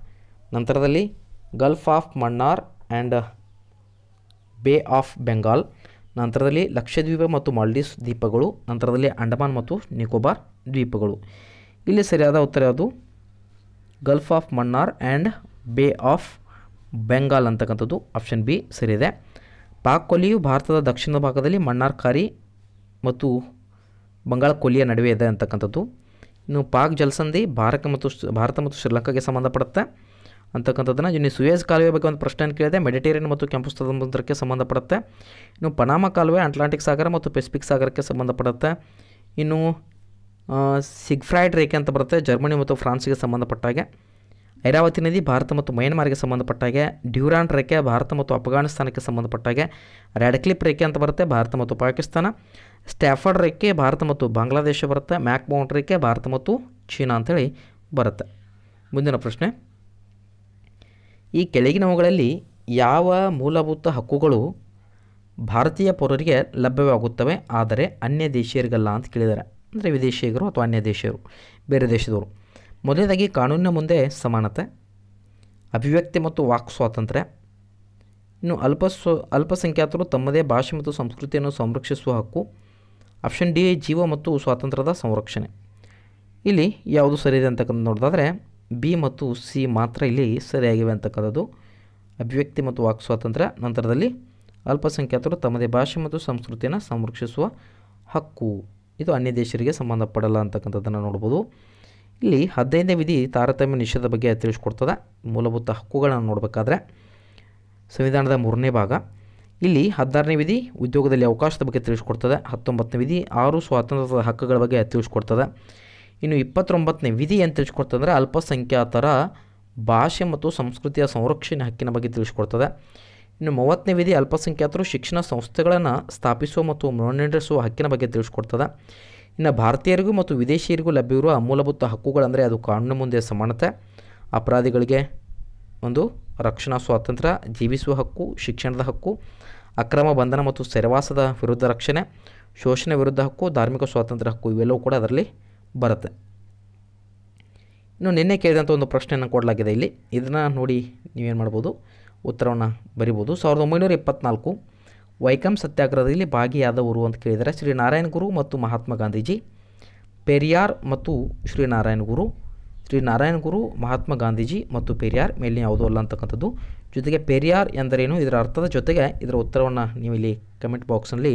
ನಂತರದಲ್ಲಿ gulf of Mannar and bay of Bengal ನಂತರದಲ್ಲಿ ಲಕ್ಷದ್ವೀಪ ಮತ್ತು ಮಾಲ್ಡೀವ್ಸ್ ದ್ವೀಪಗಳು ನಂತರದಲ್ಲಿ ಅಂಡಮಾನ್ ಮತ್ತು ನಿಕೋಬಾರ್ ದ್ವೀಪಗಳು ಇಲ್ಲಿ ಸರಿಯಾದ ಉತ್ತರ ಯಾವುದು gulf of Mannar and bay of Bengal ಅಂತಕ್ಕಂಥದ್ದು ಆಪ್ಷನ್ ಬಿ ಸರಿಯಿದೆ ಪಾಕ್ ಕೊಲಿಯು ಭಾರತದ ದಕ್ಷಿಣ ಭಾಗದಲ್ಲಿ ಮಣ್ಣಾರ್ ಕಾರಿ ಮತ್ತು ಬಂಗಾಳ ಕೊಲಿಯ ನಡುವೆ ಇದೆ ಅಂತಕ್ಕಂಥದ್ದು ಇನ್ನು ಪಾಕ್ ಜಲಸಂಧಿ ಭಾರತ ಮತ್ತು ಭಾರತ ಮತ್ತು ಶ್ರೀಲಂಕಾಗೆ ಸಂಬಂಧಪಡುತ್ತೆ ಅಂತಕ್ಕಂಥದ್ದನ್ನು ಇನ್ನು ಸುಯೇಜ್ ಕಾಲುವೆ ಬಗ್ಗೆ ಒಂದು ಪ್ರಶ್ನೆ ಕೇಳಿದೆ ಮೆಡಿಟೇರಿಯನ್ ಮತ್ತು ಕೆಂಪು ಸಮುದ್ರಕ್ಕೆ ಸಂಬಂಧಪಡುತ್ತೆ ಇನ್ನು ಪನಾಮ ಕಾಲುವೆ ಅಟ್ಲಾಂಟಿಕ್ ಸಾಗರ ಮತ್ತು ಪೆಸಿಫಿಕ್ ಸಾಗರಕ್ಕೆ ಸಂಬಂಧಪಡುತ್ತೆ ಇನ್ನು ಸಿಗ್ಫ್ರೈಡ್ ರೇಖೆ ಅಂತ ಬರುತ್ತೆ ಜರ್ಮನಿ ಮತ್ತು ಫ್ರಾನ್ಸ್ಗೆ ಸಂಬಂಧಪಟ್ಟಾಗೆ ಐರಾವತಿ ನದಿ ಭಾರತ ಮತ್ತು ಮಯನ್ಮಾರ್ಗೆ ಸಂಬಂಧಪಟ್ಟಾಗೆ ಡ್ಯೂರಾನ್ ರೇಖೆ ಭಾರತ ಮತ್ತು ಅಫ್ಘಾನಿಸ್ತಾನಕ್ಕೆ ಸಂಬಂಧಪಟ್ಟಾಗೆ ರ್ಯಾಡ್ಕ್ಲಿಪ್ ರೇಖೆ ಅಂತ ಬರುತ್ತೆ ಭಾರತ ಮತ್ತು ಪಾಕಿಸ್ತಾನ ಸ್ಟ್ಯಾಫರ್ಡ್ ರೇಖೆ ಭಾರತ ಮತ್ತು ಬಾಂಗ್ಲಾದೇಶ ಬರುತ್ತೆ ಮ್ಯಾಕ್ ಮೌಂಟ್ ರೇಖೆ ಭಾರತ ಮತ್ತು ಚೀನಾ ಅಂಥೇಳಿ ಬರುತ್ತೆ ಮುಂದಿನ ಪ್ರಶ್ನೆ ಈ ಕೆಳಗಿನವುಗಳಲ್ಲಿ ಯಾವ ಮೂಲಭೂತ ಹಕ್ಕುಗಳು ಭಾರತೀಯ ಪೌರರಿಗೆ ಲಭ್ಯವಾಗುತ್ತವೆ ಆದರೆ ಅನ್ಯ ದೇಶೀಯರಿಗಲ್ಲ ಅಂತ ಕೇಳಿದ್ದಾರೆ ಅಂದರೆ ವಿದೇಶಿಗರು ಅಥವಾ ಅನ್ಯ ದೇಶೀಯರು ಬೇರೆ ದೇಶದವರು ಮೊದಲನೇದಾಗಿ ಕಾನೂನಿನ ಮುಂದೆ ಸಮಾನತೆ ಅಭಿವ್ಯಕ್ತಿ ಮತ್ತು ವಾಕ್ ಸ್ವಾತಂತ್ರ್ಯ ಇನ್ನು ಅಲ್ಪ ಸ್ವ ಅಲ್ಪಸಂಖ್ಯಾತರು ತಮ್ಮದೇ ಭಾಷೆ ಮತ್ತು ಸಂಸ್ಕೃತಿಯನ್ನು ಸಂರಕ್ಷಿಸುವ ಹಕ್ಕು ಆಪ್ಷನ್ ಡಿ ಜೀವ ಮತ್ತು ಸ್ವಾತಂತ್ರ್ಯದ ಸಂರಕ್ಷಣೆ ಇಲ್ಲಿ ಯಾವುದು ಸರಿ ಇದೆ ಅಂತಕ್ಕಂಥ ನೋಡಿದಾದರೆ ಬಿ ಮತ್ತು ಸಿ ಮಾತ್ರ ಇಲ್ಲಿ ಸರಿಯಾಗಿವೆ ಅಂತಕ್ಕಂಥದ್ದು ಅಭಿವ್ಯಕ್ತಿ ಮತ್ತು ವಾಕ್ ಸ್ವಾತಂತ್ರ್ಯ ನಂತರದಲ್ಲಿ ಅಲ್ಪಸಂಖ್ಯಾತರು ತಮ್ಮದೇ ಭಾಷೆ ಮತ್ತು ಸಂಸ್ಕೃತಿಯನ್ನು ಸಂರಕ್ಷಿಸುವ ಹಕ್ಕು ಇದು ಅನ್ಯ ದೇಶರಿಗೆ ಸಂಬಂಧಪಡಲ್ಲ ಅಂತಕ್ಕಂಥದ್ದನ್ನು ನೋಡ್ಬೋದು ಇಲ್ಲಿ ಹದಿನೈದನೇ ವಿಧಿ ತಾರತಮ್ಯ ನಿಷೇಧ ಬಗ್ಗೆ ತಿಳಿಸ್ಕೊಡ್ತದೆ ಮೂಲಭೂತ ಹಕ್ಕುಗಳನ್ನು ನೋಡಬೇಕಾದ್ರೆ ಸಂವಿಧಾನದ ಮೂರನೇ ಭಾಗ ಇಲ್ಲಿ ಹದಿನಾರನೇ ವಿಧಿ ಉದ್ಯೋಗದಲ್ಲಿ ಅವಕಾಶದ ಬಗ್ಗೆ ತಿಳಿಸ್ಕೊಡ್ತದೆ ಹತ್ತೊಂಬತ್ತನೇ ವಿಧಿ ಆರು ಸ್ವಾತಂತ್ರ್ಯದ ಹಕ್ಕುಗಳ ಬಗ್ಗೆ ತಿಳಿಸ್ಕೊಡ್ತದೆ ಇನ್ನು ಇಪ್ಪತ್ತೊಂಬತ್ತನೇ ವಿಧಿ ಏನು ತಿಳಿಸ್ಕೊಡ್ತಂದರೆ ಅಲ್ಪಸಂಖ್ಯಾತರ ಭಾಷೆ ಮತ್ತು ಸಂಸ್ಕೃತಿಯ ಸಂರಕ್ಷಣೆ ಹಕ್ಕಿನ ಬಗ್ಗೆ ತಿಳಿಸ್ಕೊಡ್ತದೆ ಇನ್ನು ಮೂವತ್ತನೇ ವಿಧಿ ಅಲ್ಪಸಂಖ್ಯಾತರು ಶಿಕ್ಷಣ ಸಂಸ್ಥೆಗಳನ್ನು ಸ್ಥಾಪಿಸುವ ಮತ್ತು ಮುನ್ನಡೆಸುವ ಹಕ್ಕಿನ ಬಗ್ಗೆ ತಿಳಿಸ್ಕೊಡ್ತದೆ ಇನ್ನು ಭಾರತೀಯರಿಗೂ ಮತ್ತು ವಿದೇಶಿಯರಿಗೂ ಲಭ್ಯವಿರುವ ಮೂಲಭೂತ ಹಕ್ಕುಗಳಂದರೆ ಅದು ಕಾನೂನು ಮುಂದೆ ಸಮಾನತೆ ಅಪರಾಧಿಗಳಿಗೆ ಒಂದು ರಕ್ಷಣಾ ಸ್ವಾತಂತ್ರ್ಯ ಜೀವಿಸುವ ಹಕ್ಕು ಶಿಕ್ಷಣದ ಹಕ್ಕು ಅಕ್ರಮ ಬಂಧನ ಮತ್ತು ಸೆರೆವಾಸದ ವಿರುದ್ಧ ರಕ್ಷಣೆ ಶೋಷಣೆ ವಿರುದ್ಧ ಹಕ್ಕು ಧಾರ್ಮಿಕ ಸ್ವಾತಂತ್ರ್ಯ ಹಕ್ಕು ಇವೆಲ್ಲವೂ ಕೂಡ ಅದರಲ್ಲಿ ಬರುತ್ತೆ ಇನ್ನು ನಿನ್ನೆ ಕೇಳಿದಂಥ ಒಂದು ಪ್ರಶ್ನೆಯನ್ನು ಕೊಡಲಾಗಿದೆ ಇಲ್ಲಿ ಇದನ್ನು ನೋಡಿ ನೀವೇನು ಮಾಡ್ಬೋದು ಉತ್ತರವನ್ನು ಬರಿಬೋದು ಸಾವಿರದ ಒಂಬೈನೂರ ಇಪ್ಪತ್ತ್ನಾಲ್ಕು ವೈಕಂ ಸತ್ಯಾಗ್ರಹದಲ್ಲಿ ಭಾಗಿಯಾದವರು ಅಂತ ಕೇಳಿದರೆ ಶ್ರೀ ನಾರಾಯಣ ಗುರು ಮತ್ತು ಮಹಾತ್ಮ ಗಾಂಧೀಜಿ ಪೆರಿಯಾರ್ ಮತ್ತು ಶ್ರೀ ನಾರಾಯಣ ಗುರು ಶ್ರೀ ನಾರಾಯಣ ಗುರು ಮಹಾತ್ಮ ಗಾಂಧೀಜಿ ಮತ್ತು ಪೆರಿಯಾರ್ ಮೇಲಿನ ಯಾವುದೂ ಅಲ್ಲ ಅಂತಕ್ಕಂಥದ್ದು ಜೊತೆಗೆ ಪೆರಿಯಾರ್ ಎಂದರೇನು ಇದರ ಅರ್ಥದ ಜೊತೆಗೆ ಇದರ ಉತ್ತರವನ್ನು ನೀವು ಇಲ್ಲಿ ಕಮೆಂಟ್ ಬಾಕ್ಸ್ನಲ್ಲಿ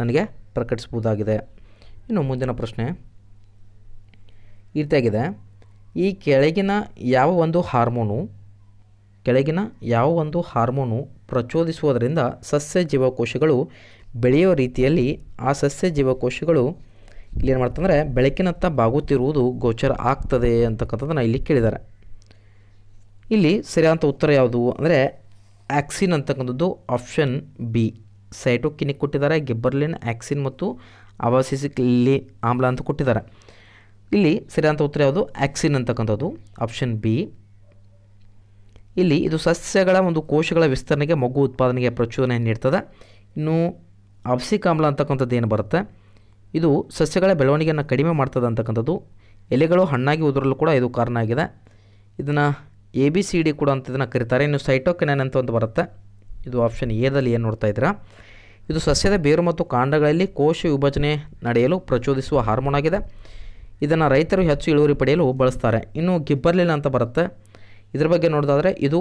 ನನಗೆ ಪ್ರಕಟಿಸ್ಬೋದಾಗಿದೆ ಇನ್ನು ಮುಂದಿನ ಪ್ರಶ್ನೆ ಈ ರೀತಿಯಾಗಿದೆ ಈ ಕೆಳಗಿನ ಯಾವ ಒಂದು ಹಾರ್ಮೋನು ಕೆಳಗಿನ ಯಾವ ಒಂದು ಹಾರ್ಮೋನು ಪ್ರಚೋದಿಸುವುದರಿಂದ ಸಸ್ಯ ಜೀವಕೋಶಗಳು ಬೆಳೆಯೋ ರೀತಿಯಲ್ಲಿ ಆ ಸಸ್ಯ ಜೀವಕೋಶಗಳು ಇಲ್ಲಿ ಇಲ್ಲೇನು ಮಾಡ್ತಂದರೆ ಬೆಳಕಿನತ್ತ ಬಾಗುತ್ತಿರುವುದು ಗೋಚರ ಆಗ್ತದೆ ಅಂತಕ್ಕಂಥದ್ದನ್ನು ಇಲ್ಲಿ ಕೇಳಿದ್ದಾರೆ ಇಲ್ಲಿ ಸರಿಯಾದಂಥ ಉತ್ತರ ಯಾವುದು ಅಂದರೆ ಆ್ಯಕ್ಸಿನ್ ಅಂತಕ್ಕಂಥದ್ದು ಆಪ್ಷನ್ ಬಿ ಸೈಟೋಕಿನಿಕ್ ಕೊಟ್ಟಿದ್ದಾರೆ ಗೆಬ್ಬರ್ಲಿನ್ ಆ್ಯಕ್ಸಿನ್ ಮತ್ತು ಅವಾಸಿಸಿಕ್ ಆಮ್ಲ ಅಂತ ಕೊಟ್ಟಿದ್ದಾರೆ ಇಲ್ಲಿ ಸರಿಯಾದಂಥ ಉತ್ತರ ಯಾವುದು ಆಕ್ಸಿನ್ ಅಂತಕ್ಕಂಥದ್ದು ಆಪ್ಷನ್ ಬಿ ಇಲ್ಲಿ ಇದು ಸಸ್ಯಗಳ ಒಂದು ಕೋಶಗಳ ವಿಸ್ತರಣೆಗೆ ಮಗು ಉತ್ಪಾದನೆಗೆ ಪ್ರಚೋದನೆ ನೀಡ್ತದೆ ಇನ್ನು ಆಮ್ಲ ಅಂತಕ್ಕಂಥದ್ದು ಏನು ಬರುತ್ತೆ ಇದು ಸಸ್ಯಗಳ ಬೆಳವಣಿಗೆಯನ್ನು ಕಡಿಮೆ ಮಾಡ್ತದೆ ಅಂತಕ್ಕಂಥದ್ದು ಎಲೆಗಳು ಹಣ್ಣಾಗಿ ಉದುರಲು ಕೂಡ ಇದು ಕಾರಣ ಆಗಿದೆ ಇದನ್ನು ಎ ಬಿ ಸಿ ಡಿ ಕೂಡ ಅಂತ ಇದನ್ನು ಕರೀತಾರೆ ಇನ್ನು ಸೈಟೋಕಿನೈನ್ ಅಂತ ಒಂದು ಬರುತ್ತೆ ಇದು ಆಪ್ಷನ್ ಎದಲ್ಲಿ ಏನು ನೋಡ್ತಾ ಇದ್ದೀರಾ ಇದು ಸಸ್ಯದ ಬೇರು ಮತ್ತು ಕಾಂಡಗಳಲ್ಲಿ ಕೋಶ ವಿಭಜನೆ ನಡೆಯಲು ಪ್ರಚೋದಿಸುವ ಹಾರ್ಮೋನ್ ಆಗಿದೆ ಇದನ್ನು ರೈತರು ಹೆಚ್ಚು ಇಳುವರಿ ಪಡೆಯಲು ಬಳಸ್ತಾರೆ ಇನ್ನು ಗಿಬ್ಬರ್ಲಿಲ್ ಅಂತ ಬರುತ್ತೆ ಇದ್ರ ಬಗ್ಗೆ ನೋಡೋದಾದರೆ ಇದು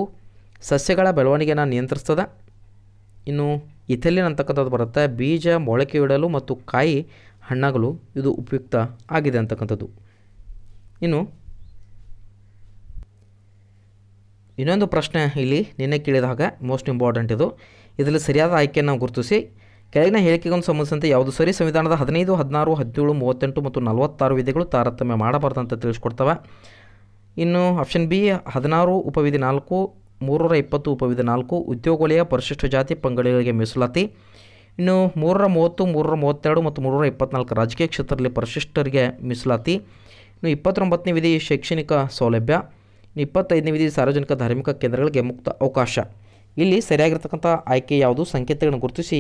ಸಸ್ಯಗಳ ಬೆಳವಣಿಗೆಯನ್ನು ನಿಯಂತ್ರಿಸ್ತದೆ ಇನ್ನು ಇಥೆಲಿನ್ ಅಂತಕ್ಕಂಥದ್ದು ಬರುತ್ತೆ ಬೀಜ ಮೊಳಕೆ ಇಡಲು ಮತ್ತು ಕಾಯಿ ಹಣ್ಣಾಗಲು ಇದು ಉಪಯುಕ್ತ ಆಗಿದೆ ಅಂತಕ್ಕಂಥದ್ದು ಇನ್ನು ಇನ್ನೊಂದು ಪ್ರಶ್ನೆ ಇಲ್ಲಿ ನಿನ್ನೆ ಕೇಳಿದಾಗ ಮೋಸ್ಟ್ ಇಂಪಾರ್ಟೆಂಟ್ ಇದು ಇದರಲ್ಲಿ ಸರಿಯಾದ ಆಯ್ಕೆಯನ್ನು ಗುರುತಿಸಿ ಕೆಳಗಿನ ಹೇಳಿಕೆಗೊಂದು ಸಂಬಂಧಿಸಿದಂತೆ ಯಾವುದು ಸರಿ ಸಂವಿಧಾನದ ಹದಿನೈದು ಹದಿನಾರು ಹದಿನೇಳು ಮೂವತ್ತೆಂಟು ಮತ್ತು ನಲವತ್ತಾರು ವಿಧಿಗಳು ತಾರತಮ್ಯ ಮಾಡಬಾರ್ದಂತ ತಿಳಿಸ್ಕೊಡ್ತವೆ ಇನ್ನು ಆಪ್ಷನ್ ಬಿ ಹದಿನಾರು ಉಪವಿಧಿ ನಾಲ್ಕು ಮೂರರ ಇಪ್ಪತ್ತು ಉಪವಿಧಿ ನಾಲ್ಕು ಉದ್ಯೋಗ ವಲಯ ಪರಿಶಿಷ್ಟ ಜಾತಿ ಪಂಗಡಿಗಳಿಗೆ ಮೀಸಲಾತಿ ಇನ್ನು ಮೂರರ ಮೂವತ್ತು ಮೂರರ ಮೂವತ್ತೆರಡು ಮತ್ತು ಮೂರರ ಇಪ್ಪತ್ನಾಲ್ಕು ರಾಜಕೀಯ ಕ್ಷೇತ್ರದಲ್ಲಿ ಪರಿಶಿಷ್ಟರಿಗೆ ಮೀಸಲಾತಿ ಇನ್ನು ಇಪ್ಪತ್ತೊಂಬತ್ತನೇ ವಿಧಿ ಶೈಕ್ಷಣಿಕ ಸೌಲಭ್ಯ ಇನ್ನು ಇಪ್ಪತ್ತೈದನೇ ವಿಧಿ ಸಾರ್ವಜನಿಕ ಧಾರ್ಮಿಕ ಕೇಂದ್ರಗಳಿಗೆ ಮುಕ್ತ ಅವಕಾಶ ಇಲ್ಲಿ ಸರಿಯಾಗಿರ್ತಕ್ಕಂಥ ಆಯ್ಕೆ ಯಾವುದು ಸಂಕೇತಗಳನ್ನು ಗುರುತಿಸಿ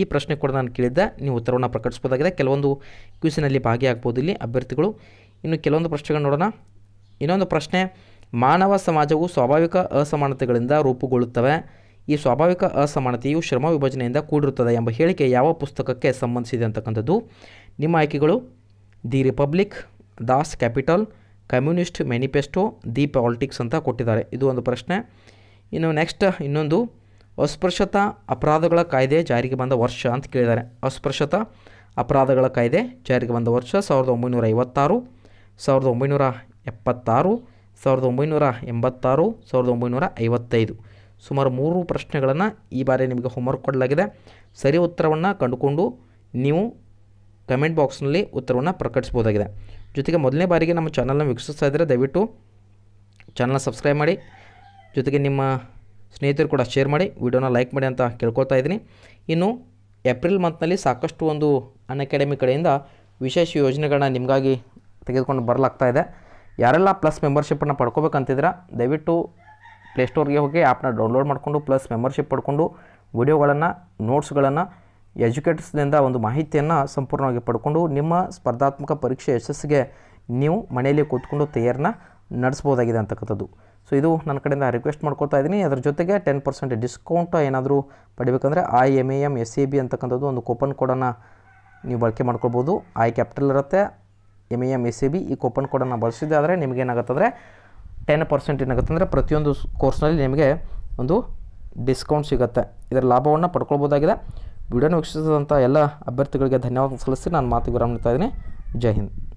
ಈ ಪ್ರಶ್ನೆ ಕೂಡ ನಾನು ಕೇಳಿದ್ದೆ ನೀವು ಉತ್ತರವನ್ನು ಪ್ರಕಟಿಸ್ಬೋದಾಗಿದೆ ಕೆಲವೊಂದು ಕ್ಯೂಸಿನಲ್ಲಿ ಭಾಗಿಯಾಗ್ಬೋದು ಇಲ್ಲಿ ಅಭ್ಯರ್ಥಿಗಳು ಇನ್ನು ಕೆಲವೊಂದು ಪ್ರಶ್ನೆಗಳು ನೋಡೋಣ ಇನ್ನೊಂದು ಪ್ರಶ್ನೆ ಮಾನವ ಸಮಾಜವು ಸ್ವಾಭಾವಿಕ ಅಸಮಾನತೆಗಳಿಂದ ರೂಪುಗೊಳ್ಳುತ್ತವೆ ಈ ಸ್ವಾಭಾವಿಕ ಅಸಮಾನತೆಯು ಶ್ರಮ ವಿಭಜನೆಯಿಂದ ಕೂಡಿರುತ್ತದೆ ಎಂಬ ಹೇಳಿಕೆ ಯಾವ ಪುಸ್ತಕಕ್ಕೆ ಸಂಬಂಧಿಸಿದೆ ಅಂತಕ್ಕಂಥದ್ದು ನಿಮ್ಮ ಆಯ್ಕೆಗಳು the Republic Das Kapital Communist Manifesto the Politics ಅಂತ ಕೊಟ್ಟಿದ್ದಾರೆ ಇದು ಒಂದು ಪ್ರಶ್ನೆ ಇನ್ನು ನೆಕ್ಸ್ಟ್ ಇನ್ನೊಂದು ಅಸ್ಪೃಶ್ಯತಾ ಅಪರಾಧಗಳ ಕಾಯ್ದೆ ಜಾರಿಗೆ ಬಂದ ವರ್ಷ ಅಂತ ಕೇಳಿದ್ದಾರೆ ಅಸ್ಪೃಶ್ಯತಾ ಅಪರಾಧಗಳ ಕಾಯ್ದೆ ಜಾರಿಗೆ ಬಂದ ವರ್ಷ ಸಾವಿರದ ಒಂಬೈನೂರ ಐವತ್ತಾರು ಸಾವಿರದ ಒಂಬೈನೂರ ಎಪ್ಪತ್ತಾರು ಸಾವಿರದ ಒಂಬೈನೂರ ಎಂಬತ್ತಾರು ಸಾವಿರದ ಒಂಬೈನೂರ ಐವತ್ತೈದು ಸುಮಾರು ಮೂರು ಪ್ರಶ್ನೆಗಳನ್ನು ಈ ಬಾರಿ ನಿಮಗೆ ಹೋಮ್ವರ್ಕ್ ಕೊಡಲಾಗಿದೆ ಸರಿ ಉತ್ತರವನ್ನು ಕಂಡುಕೊಂಡು ನೀವು ಕಮೆಂಟ್ ಬಾಕ್ಸ್ನಲ್ಲಿ ಉತ್ತರವನ್ನು ಪ್ರಕಟಿಸ್ಬೋದಾಗಿದೆ ಜೊತೆಗೆ ಮೊದಲನೇ ಬಾರಿಗೆ ನಮ್ಮ ಚಾನಲ್ನ ವೀಕ್ಷಿಸ್ತಾ ಇದ್ದರೆ ದಯವಿಟ್ಟು ಚಾನಲ್ನ ಸಬ್ಸ್ಕ್ರೈಬ್ ಮಾಡಿ ಜೊತೆಗೆ ನಿಮ್ಮ ಸ್ನೇಹಿತರು ಕೂಡ ಶೇರ್ ಮಾಡಿ ವಿಡಿಯೋನ ಲೈಕ್ ಮಾಡಿ ಅಂತ ಕೇಳ್ಕೊಳ್ತಾ ಇದ್ದೀನಿ ಇನ್ನು ಏಪ್ರಿಲ್ ಮಂತ್ನಲ್ಲಿ ಸಾಕಷ್ಟು ಒಂದು ಅಕಾಡೆಮಿ ಕಡೆಯಿಂದ ವಿಶೇಷ ಯೋಜನೆಗಳನ್ನ ನಿಮಗಾಗಿ ತೆಗೆದುಕೊಂಡು ಬರಲಾಗ್ತಾ ಇದೆ ಯಾರೆಲ್ಲ ಪ್ಲಸ್ ಮೆಂಬರ್ಶಿಪ್ಪನ್ನು ಪಡ್ಕೋಬೇಕಂತಿದ್ರೆ ದಯವಿಟ್ಟು ಪ್ಲೇಸ್ಟೋರ್ಗೆ ಹೋಗಿ ಆ್ಯಪ್ನ ಡೌನ್ಲೋಡ್ ಮಾಡಿಕೊಂಡು ಪ್ಲಸ್ ಮೆಂಬರ್ಶಿಪ್ ಪಡ್ಕೊಂಡು ವಿಡಿಯೋಗಳನ್ನು ನೋಟ್ಸ್ಗಳನ್ನು ಎಜುಕೇಟರ್ಸ್ನಿಂದ ಒಂದು ಮಾಹಿತಿಯನ್ನು ಸಂಪೂರ್ಣವಾಗಿ ಪಡ್ಕೊಂಡು ನಿಮ್ಮ ಸ್ಪರ್ಧಾತ್ಮಕ ಪರೀಕ್ಷೆ ಯಶಸ್ಸಿಗೆ ನೀವು ಮನೆಯಲ್ಲಿ ಕೂತ್ಕೊಂಡು ತಯಾರನ್ನ ನಡೆಸ್ಬೋದಾಗಿದೆ ಅಂತಕ್ಕಂಥದ್ದು ಸೊ ಇದು ನನ್ನ ಕಡೆಯಿಂದ ರಿಕ್ವೆಸ್ಟ್ ಮಾಡ್ಕೊತಾ ಇದ್ದೀನಿ ಅದ್ರ ಜೊತೆಗೆ ಟೆನ್ ಪರ್ಸೆಂಟ್ ಡಿಸ್ಕೌಂಟ್ ಏನಾದರೂ ಪಡಿಬೇಕಂದ್ರೆ I M A M S A B ಅಂತಕ್ಕಂಥದ್ದು ಒಂದು ಕೂಪನ್ ಕೋಡನ್ನು ನೀವು ಬಳಕೆ ಮಾಡ್ಕೊಳ್ಬೋದು ಐ ಕ್ಯಾಪಿಟಲ್ ಇರುತ್ತೆ M A M S A B ಈ ಕೂಪನ್ ಕೋಡನ್ನು ಬಳಸಿದ್ದೆ ಆದರೆ ನಿಮಗೇನಾಗುತ್ತಂದರೆ ಟೆನ್ ಪರ್ಸೆಂಟ್ ಏನಾಗುತ್ತೆ ಅಂದರೆ ಪ್ರತಿಯೊಂದು ಕೋರ್ಸ್ನಲ್ಲಿ ನಿಮಗೆ ಒಂದು ಡಿಸ್ಕೌಂಟ್ ಸಿಗುತ್ತೆ ಇದರ ಲಾಭವನ್ನು ಪಡ್ಕೊಳ್ಬೋದಾಗಿದೆ ವಿಡಿಯೋನ ವೀಕ್ಷಿಸಿದಂಥ ಎಲ್ಲ ಅಭ್ಯರ್ಥಿಗಳಿಗೆ ಧನ್ಯವಾದ ಸಲ್ಲಿಸಿ ನಾನು ಮಾತು ವಿರಾಮ ನೀಡ್ತಾ ಇದ್ದೀನಿ ಜೈ ಹಿಂದ್